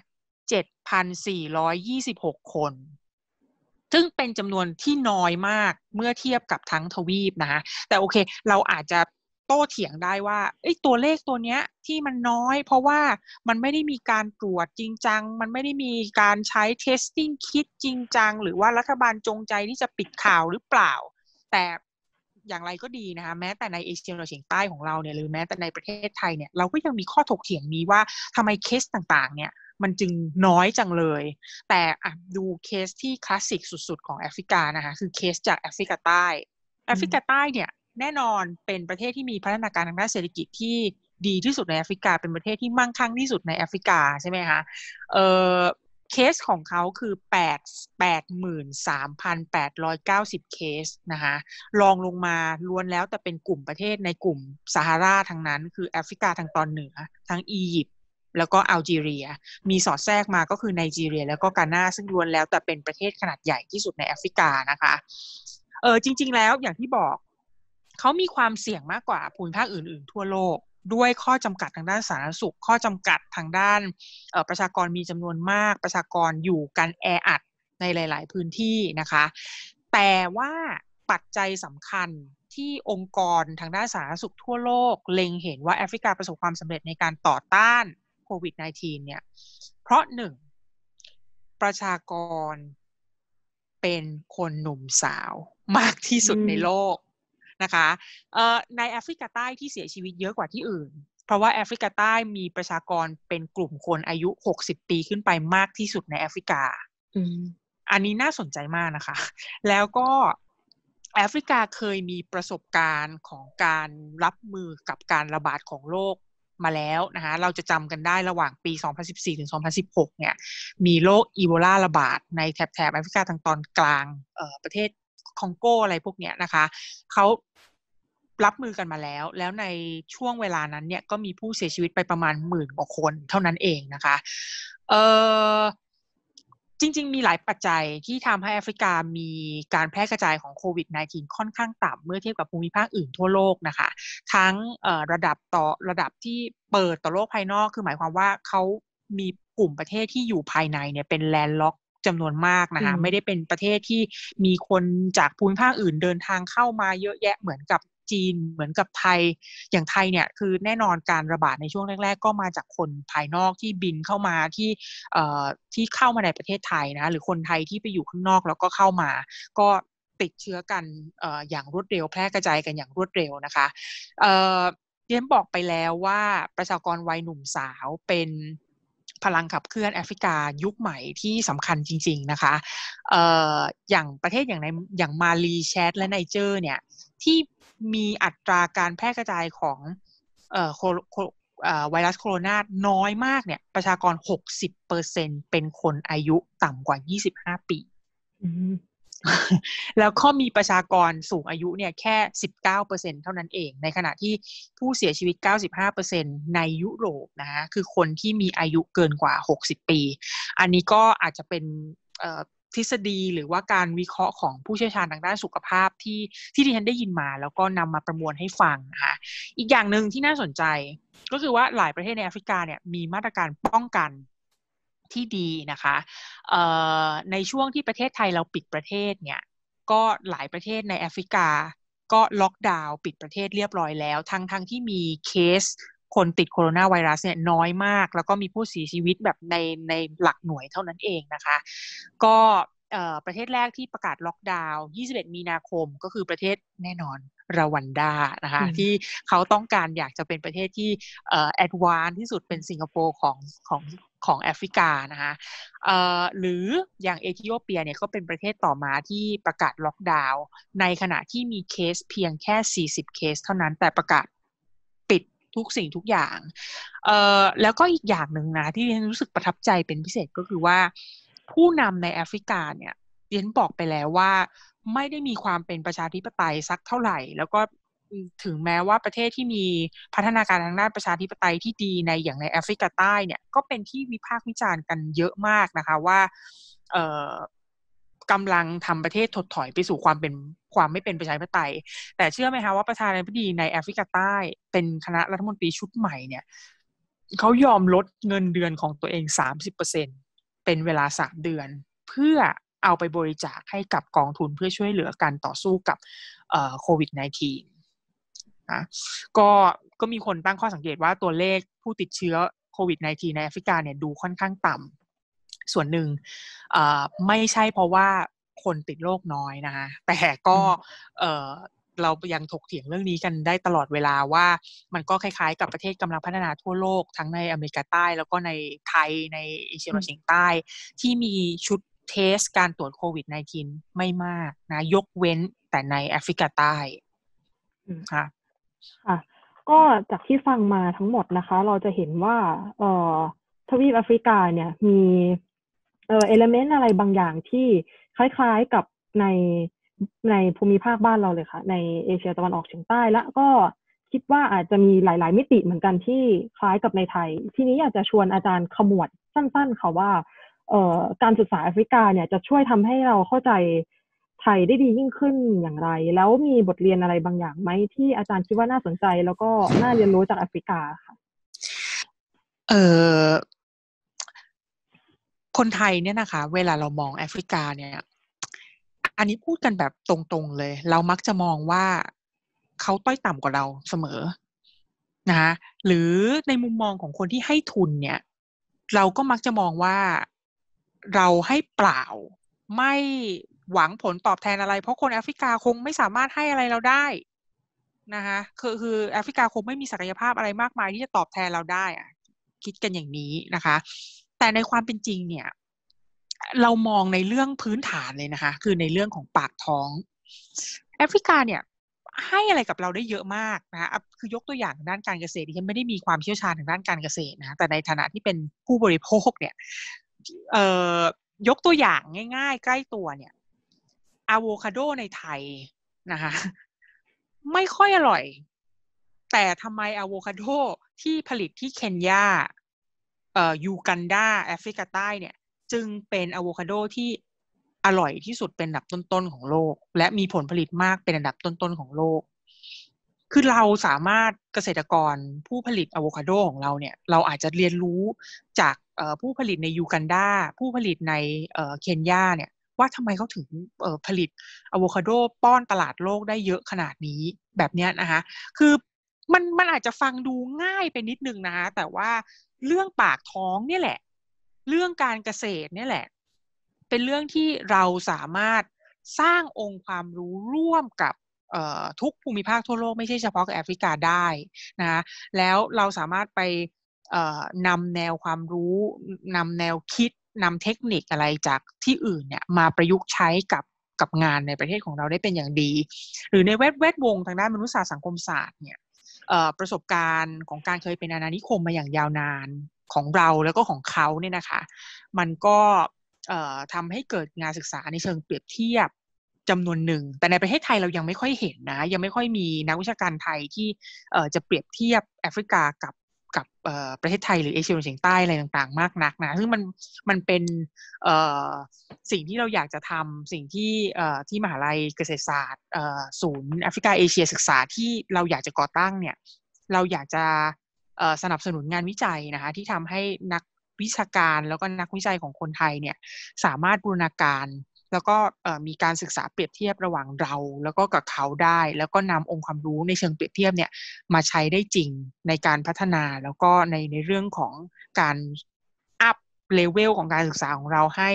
7,426คนซึ่งเป็นจำนวนที่น้อยมากเมื่อเทียบกับทั้งทวีปนะคะแต่โอเค เราอาจจะโต้เถียงได้ว่าไอ้ตัวเลขตัวเนี้ย ที่มันน้อยเพราะว่ามันไม่ได้มีการตรวจจริงจังมันไม่ได้มีการใช้เทสติ้งคิดจริงจังหรือว่ารัฐบาลจงใจที่จะปิดข่าวหรือเปล่า แต่อย่างไรก็ดีนะคะ แม้แต่ในเอเชียตะวันออกเฉียงใต้ของเราเนี่ยหรือแม้แต่ในประเทศไทยเนี่ย เราก็ยังมีข้อถกเถียงนี้ว่าทำไมเคสต่างๆเนี่ยมันจึงน้อยจังเลย แต่ดูเคสที่คลาสสิกสุดๆของแอฟริกานะคะคือเคสจากแอฟริกาใต้แอฟริกาใต้เนี่ยแน่นอนเป็นประเทศที่มีพัฒนาการทางด้านเศรษฐกิจที่ดีที่สุดในแอฟริกาเป็นประเทศที่มั่งคั่งที่สุดในแอฟริกาใช่ไหมคะ เออเคสของเขาคือ8 83,890เคสนะคะ รองลงมาล้วนแล้วแต่เป็นกลุ่มประเทศในกลุ่มซาฮาราทางนั้น คือแอฟริกาทางตอนเหนือทั้งอียิปต์แล้วก็อัลจีเรีย มีสอดแทรกมาก็คือไนจีเรีย แล้วก็กานาซึ่งล้วนแล้วแต่เป็นประเทศขนาดใหญ่ที่สุดในแอฟริกานะคะ เออจริง ๆแล้วอย่างที่บอกเขามีความเสี่ยงมากกว่าภูมิภาคอื่นๆ ทั่วโลก ด้วยข้อจำกัดทางด้านสาธารณสุขข้อจำกัดทางด้านประชากรมีจำนวนมากประชากรอยู่กันแออัด ในหลายๆพื้นที่นะคะ แต่ว่าปัจจัยสำคัญที่องค์กรทางด้านสาธารณสุขทั่วโลกเล็งเห็นว่าแอฟริกาประสบความสำเร็จในการต่อต้านโควิด -19 เนี่ยเพราะหนึ่งประชากรเป็นคนหนุ่มสาวมากที่สุดในโลกนะคะในแอฟริกาใต้ที่เสียชีวิตเยอะกว่าที่อื่น เพราะว่าแอฟริกาใต้มีประชากรเป็นกลุ่มคนอายุ 60 ปีขึ้นไปมากที่สุดในแอฟริกาอันนี้น่าสนใจมากนะคะ แล้วก็แอฟริกาเคยมีประสบการณ์ของการรับมือกับการระบาดของโรคมาแล้วนะคะเราจะจำกันได้ระหว่างปี 2014ถึง2016เนี่ยมีโรคอีโบลาระบาดในแถบแถบแอฟริกาทางตอนกลางประเทศคองโกอะไรพวกเนี้ยนะคะเขารับมือกันมาแล้ว แล้วในช่วงเวลานั้นเนี่ย ก็มีผู้เสียชีวิตไปประมาณหมื่นกว่าคนเท่านั้นเองนะคะเออจริง ๆ มีหลายปัจจัยที่ทำให้แอฟริกามีการแพร่กระจายของโควิด -19 ค่อนข้างต่ำเมื่อเทียบกับภูมิภาคอื่นทั่วโลกนะคะ ทั้งระดับต่อระดับที่เปิดต่อโลกภายนอกคือหมายความว่าเขามีกลุ่มประเทศที่อยู่ภายในเนี่ยเป็นแลนด์ล็อกจำนวนมากนะคะไม่ได้เป็นประเทศที่มีคนจากภูมิภาคอื่นเดินทางเข้ามาเยอะแยะเหมือนกับจีนเหมือนกับไทยอย่างไทยเนี่ย คือแน่นอนการระบาดในช่วงแรกๆ ก็มาจากคนภายนอกที่บินเข้ามาที่ที่เข้ามาในประเทศไทยนะ หรือคนไทยที่ไปอยู่ข้างนอกแล้วก็เข้ามา ก็ติดเชื้อกันออย่างรวดเร็วแพร่กระจายกันอย่างรวดเร็วนะคะเออียนบอกไปแล้วว่าประชากรวัยหนุ่มสาวเป็นพลังขับเคลื่อนแอฟริกายุคใหม่ที่สำคัญจริงๆนะคะเอ่ออย่างประเทศอย่างในอย่างมาลีแชดและไนเจอร์เนี่ย ที่มีอัตราการแพร่กระจายของเอ่อไวรัสโคโรนาน้อยมากเนี่ยประชากร 60%เป็นคนอายุต่ำกว่า 25 ปีแล้วก็มีประชากรสูงอายุเนี่ยแค่ 19%เปอร์เเซ็นท่านั้นเอง ในขณะที่ผู้เสียชีวิต 95%ในยุโรปนะะคือคนที่มีอายุเกินกว่า 60 ปี อันนี้ก็อาจจะเป็นทฤษฎีหรือว่าการวิเคราะห์ของผู้เชี่ยวชาญทางด้านสุขภาพที่ที่ดิฉันได้ยินมา แล้วก็นำมาประมวลให้ฟังค่ะอีกอย่างหนึ่งที่น่าสนใจก็คือว่าหลายประเทศในแอฟริกาเนี่ยมีมาตรการป้องกันที่ดีนะคะในช่วงที่ประเทศไทยเราปิดประเทศเนี่ยก็หลายประเทศในแอฟริกา ก็ล็อกดาวน์ปิดประเทศเรียบร้อยแล้วทั้งทงที่มีเคส คนติดโคโรนาไวรัสเนี่ยน้อยมาก แล้วก็มีผู้เสียชีวิตแบบในในหลักหน่วยเท่านั้นเองนะคะ ก็ประเทศแรกที่ประกาศล็อกดาวน์ 21 มีนาคมก็คือประเทศแน่นอนรวันดานะคะที่เขาต้องการอยากจะเป็นประเทศที่แอดวานที่สุดเป็นสิงคโปร์ของของของแอฟริกานะคะหรืออย่างเอธิโอเปียเนี่ยก็เป็นประเทศต่อมาที่ประกาศล็อกดาวน์ในขณะที่มีเคสเพียงแค่ 40 เคสเท่านั้นแต่ประกาศปิดทุกสิ่งทุกอย่าง แล้วก็อีกอย่างหนึ่งนะ ที่รู้สึกประทับใจเป็นพิเศษก็คือว่าผู้นำในแอฟริกาเนี่ยเรียนบอกไปแล้วว่าไม่ได้มีความเป็นประชาธิปไตยสักเท่าไหร่ แล้วก็ถึงแม้ว่าประเทศที่มีพัฒนาการทางด้านประชาธิปไตยที่ดีในอย่างในแอฟริกาใต้เนี่ย ก็เป็นที่วิพากษ์วิจารณ์กันเยอะมากนะคะ ว่ากำลังทำประเทศถดถอยไปสู่ความเป็นความไม่เป็นประชาธิปไตย แต่เชื่อไหมคะว่าประธานาธิบดีในแอฟริกาใต้ เป็นคณะรัฐมนตรีชุดใหม่เนี่ยเขายอมลดเงินเดือนของตัวเองสามสิบเปอร์เซ็นเป็นเวลาสามเดือนเพื่อเอาไปบริจาคให้กับกองทุนเพื่อช่วยเหลือการต่อสู้กับโควิด -19 นะ ก็ก็มีคนตั้งข้อสังเกตว่าตัวเลขผู้ติดเชื้อโควิด -19 ในแอฟริกาเนี่ยดูค่อนข้างต่ำส่วนหนึ่ง ไม่ใช่เพราะว่าคนติดโรคน้อยนะคะแต่ก็เรายังถกเถียงเรื่องนี้กันได้ตลอดเวลาว่ามันก็คล้ายๆกับประเทศกำลังพัฒนาทั่วโลกทั้งในอเมริกาใต้ แล้วก็ในไทยในเอเชียตะวันออกเฉียงใต้ที่มีชุดเทสการตรวจโควิด -19 ไม่มากนะ ยกเว้นแต่ในแอฟริกาใต้ค่ะค่ะ ก็จากที่ฟังมาทั้งหมดนะคะ เราจะเห็นว่าเอ่อทวีปแอฟริกาเนี่ย มีเอ่อเอลเมนต์อะไรบางอย่างที่คล้ายๆกับในในภูมิภาคบ้านเราเลยค่ะ ในเอเชียตะวันออกเฉียงใต้และก็คิดว่าอาจจะมีหลายๆมิติเหมือนกันที่คล้ายกับในไทย ทีนี้อยากจะชวนอาจารย์ขมวดสั้นๆค่ะว่าการศึกษาแอฟริกาเนี่ยจะช่วยทำให้เราเข้าใจไทยได้ดียิ่งขึ้นอย่างไร แล้วมีบทเรียนอะไรบางอย่างไหม ที่อาจารย์คิดว่าน่าสนใจ แล้วก็น่าเรียนรู้จากแอฟริกาค่ะเออคนไทยเนี่ยนะคะ เวลาเรามองแอฟริกาเนี่ย อันนี้พูดกันแบบตรงๆเลย เรามักจะมองว่าเขาต้อยต่ำกว่าเราเสมอนะคะหรือในมุมมองของคนที่ให้ทุนเนี่ย เราก็มักจะมองว่าเราให้เปล่าไม่หวังผลตอบแทนอะไร เพราะคนแอฟริกาคงไม่สามารถให้อะไรเราได้นะคะ คือคือแอฟริกาคงไม่มีศักยภาพอะไรมากมายที่จะตอบแทนเราได้อะคิดกันอย่างนี้นะคะ แต่ในความเป็นจริงเนี่ย เรามองในเรื่องพื้นฐานเลยนะคะ คือในเรื่องของปากท้อง แอฟริกาเนี่ย ให้อะไรกับเราได้เยอะมากนะคะคือยกตัวอย่างด้านการเกษตรที่ฉันไม่ได้มีความเชี่ยวชาญทางด้านการเกษตรนะแต่ในฐานะที่เป็นผู้บริโภคเนี่ยเอ่อยกตัวอย่างง่าย ๆ ใกล้ตัวเนี่ยอะโวคาโดในไทยนะคะ ไม่ค่อยอร่อย แต่ทำไมอะโวคาโดที่ผลิตที่เคนยาเอ่อยูกันดาแอฟริกาใต้เนี่ย จึงเป็นอะโวคาโดที่อร่อยที่สุดเป็นอันดับต้นๆของโลก และมีผลผลิตมากเป็นอันดับต้นๆของโลกคือเราสามารถเกษตรกรผู้ผลิตอะโวคาโดของเราเนี่ยเราอาจจะเรียนรู้จากผู้ผลิตในยูกันดาผู้ผลิตในเคนยาเนี่ย ว่าทำไมเขาถึงผลิตอะโวคาโดป้อนตลาดโลกได้เยอะขนาดนี้แบบนี้นะคะ คือมันมันอาจจะฟังดูง่ายไปนิดนึงนะคะ แต่ว่าเรื่องปากท้องเนี่ยแหละ เรื่องการเกษตรเนี่ยแหละ เป็นเรื่องที่เราสามารถสร้างองค์ความรู้ร่วมกับทุกภูมิภาคทั่วโลกไม่ใช่เฉพาะกับแอฟริกาได้นะแล้วเราสามารถไปนำแนวความรู้นำแนวคิดนำเทคนิคอะไรจากที่อื่นเนี่ยมาประยุกต์ใช้กับกับงานในประเทศของเราได้เป็นอย่างดี หรือในแวดแวดวงทางด้านมนุษยศาสตร์สังคมศาสตร์เนี่ยประสบการณ์ของการเคยเป็นอาณานิคมมาอย่างยาวนานของเราแล้วก็ของเขาเนี่ยนะคะมันก็ทำให้เกิดงานศึกษาในเชิงเปรียบเทียบจำนวนหนึ่งแต่ในประเทศไทยเรายังไม่ค่อยเห็นนะ ยังไม่ค่อยมีนักวิชาการไทยที่จะเปรียบเทียบแอฟริกากับกับประเทศไทย หรือเอเชียตะวันออกเฉียงใต้อะไรต่างๆมากนักนะ ซึ่งมันมันเป็นสิ่งที่เราอยากจะทำสิ่งที่ที่มหาลัยเกษตรศาสตร์ศูนย์แอฟริกาเอเชียศึกษาที่เราอยากจะก่อตั้งเนี่ย เราอยากจะสนับสนุนงานวิจัยนะคะที่ทำให้นักวิชาการแล้วก็นักวิจัยของคนไทยเนี่ยสามารถบูรณาการแล้วก็มีการศึกษาเปรียบเทียบระหว่างเรา แล้วก็กับเขาได้ แล้วก็นำองค์ความรู้ในเชิงเปรียบเทียบเนี่ยมาใช้ได้จริงในการพัฒนา แล้วก็ในในเรื่องของการอัพเลเวลของการศึกษาของเราให้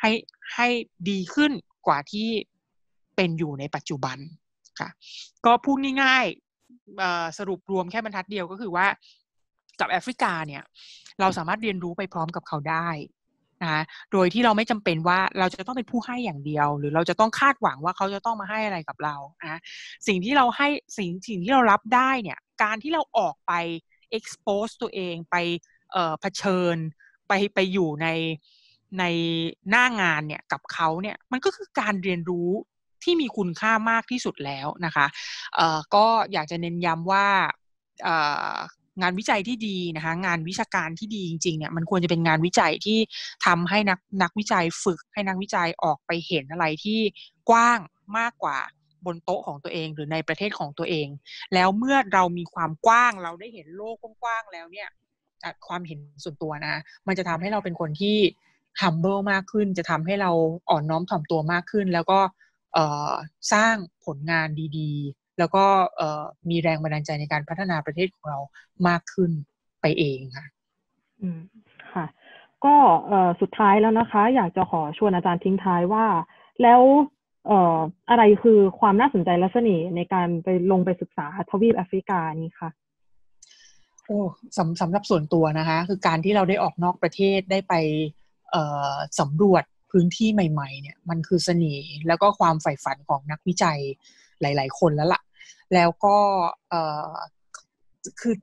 ให้ให้ดีขึ้นกว่าที่เป็นอยู่ในปัจจุบันค่ะก็พูดง่ายๆสรุปรวมแค่บรรทัดเดียวก็คือว่า กับแอฟริกาเนี่ยเราสามารถเรียนรู้ไปพร้อมกับเขาได้นะโดยที่เราไม่จำเป็นว่าเราจะต้องเป็นผู้ให้อย่างเดียว หรือเราจะต้องคาดหวังว่าเขาจะต้องมาให้อะไรกับเรานะสิ่งที่เราให้สิ่งสิ่งที่เรารับได้เนี่ยการที่เราออกไป expose ตัวเองไปเอ่อผชิญ ไปไปอยู่ในในหน้างานเนี่ยกับเขาเนี่ยมันก็คือการเรียนรู้ที่มีคุณค่ามากที่สุดแล้วนะคะเอ่อก็อยากจะเน้นย้ำว่างานวิจัยที่ดีนะคะงานวิชาการที่ดีจริงๆเนี่ยมันควรจะเป็นงานวิจัยที่ทำให้นักนักวิจัยฝึก ให้นักวิจัยออกไปเห็นอะไรที่กว้างมากกว่าบนโต๊ะของตัวเองหรือในประเทศของตัวเอง แล้วเมื่อเรามีความกว้างเราได้เห็นโลกกว้างๆแล้วเนี่ยความเห็นส่วนตัวนะ มันจะทำให้เราเป็นคนที่ humble มากขึ้น จะทำให้เราอ่อนน้อมถ่อมตัวมากขึ้นแล้วก็สร้างผลงานดีแล้วก็มีแรงบันดาลใจในการพัฒนาประเทศของเรามากขึ้นไปเองค่ะอืมค่ะก็สุดท้ายแล้วนะคะ อยากจะขอชวนอาจารย์ทิ้งท้ายว่า แล้วอะไรคือความน่าสนใจ และเสน่ห์ในการไปลงไปศึกษาทวีปแอฟริกานี้ค่ะโอ้สำสำหรับส่วนตัวนะคะ คือการที่เราได้ออกนอกประเทศได้ไปสำรวจพื้นที่ใหม่ๆเนี่ย มันคือเสน่ห์แล้วก็ความใฝ่ฝันของนักวิจัยหลาย ๆ คนแล้วละ่ะแล้วก็คือ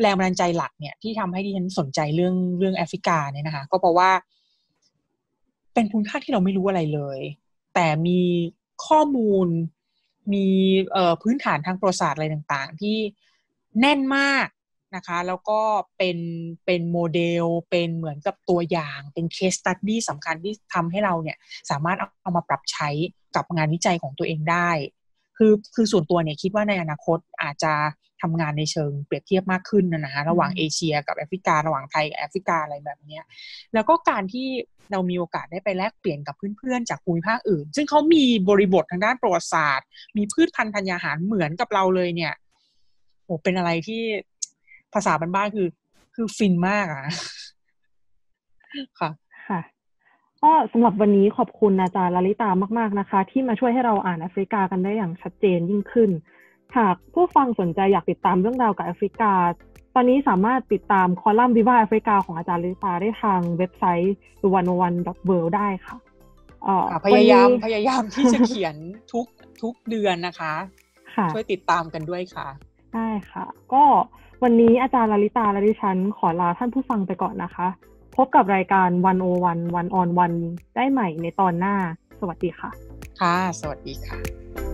แรงบันดาลใจหลักเนี่ย ที่ทำให้ดิฉันสนใจเรื่องเรื่องแอฟริกาเนี่ยนะคะ ก็เพราะว่าเป็นภูมิภาคที่เราไม่รู้อะไรเลย แต่มีข้อมูลมีพื้นฐานทางประวัติศาสตร์อะไรต่างๆ ที่แน่นมากนะคะ แล้วก็เป็นเป็นโมเดลเป็นเหมือนกับตัวอย่าง เป็นเคสตัดดี้สำคัญที่ทำให้เราเนี่ย สามารถเอามาปรับใช้กับงานวิจัยของตัวเองได้คือคือส่วนตัวเนี่ยคิดว่าในอนาคตอาจจะทำงานในเชิง เปรียบเทียบมากขึ้นนะฮะระหว่างเอเชียกับแอฟริการะหว่างไทยกับแอฟริกาอะไรแบบเนี้ยแล้วก็การที่เรามีโอกาสได้ไปแลกเปลี่ยนกับเพื่อนๆจากภูมิภาคอื่น ซึ่งเขามีบริบททางด้านประวัติศาสตร์ มีพืชพันธุ์ธัญญาหารเหมือนกับเราเลยเนี่ยโอ้เป็นอะไรที่ภาษาบ้านๆคือ คือฟินมากอะค่ะก็สำหรับวันนี้ขอบคุณอาจารย์ลลิตามากๆนะคะ ที่มาช่วยให้เราอ่านแอฟริกากันได้อย่างชัดเจนยิ่งขึ้นหากผู้ฟังสนใจอยากติดตามเรื่องราวกับแอฟริกา ตอนนี้สามารถติดตามคอลัมน์วิวาแอฟริกาของอาจารย์ลลิตาได้ทางเว็บไซต์ one one world ได้ค่ะพยายามพยายามที่จะเขียนทุกทุกเดือนนะคะคะช่วยติดตามกันด้วยค่ะ ได้ค่ะ ก็วันนี้อาจารย์ลลิตาและดิฉันขอลาท่านผู้ฟังไปก่อนนะคะพบกับรายการวันโอวันวันออนวันได้ใหม่ในตอนหน้าสวัสดีค่ะ ค่ะ สวัสดีค่ะ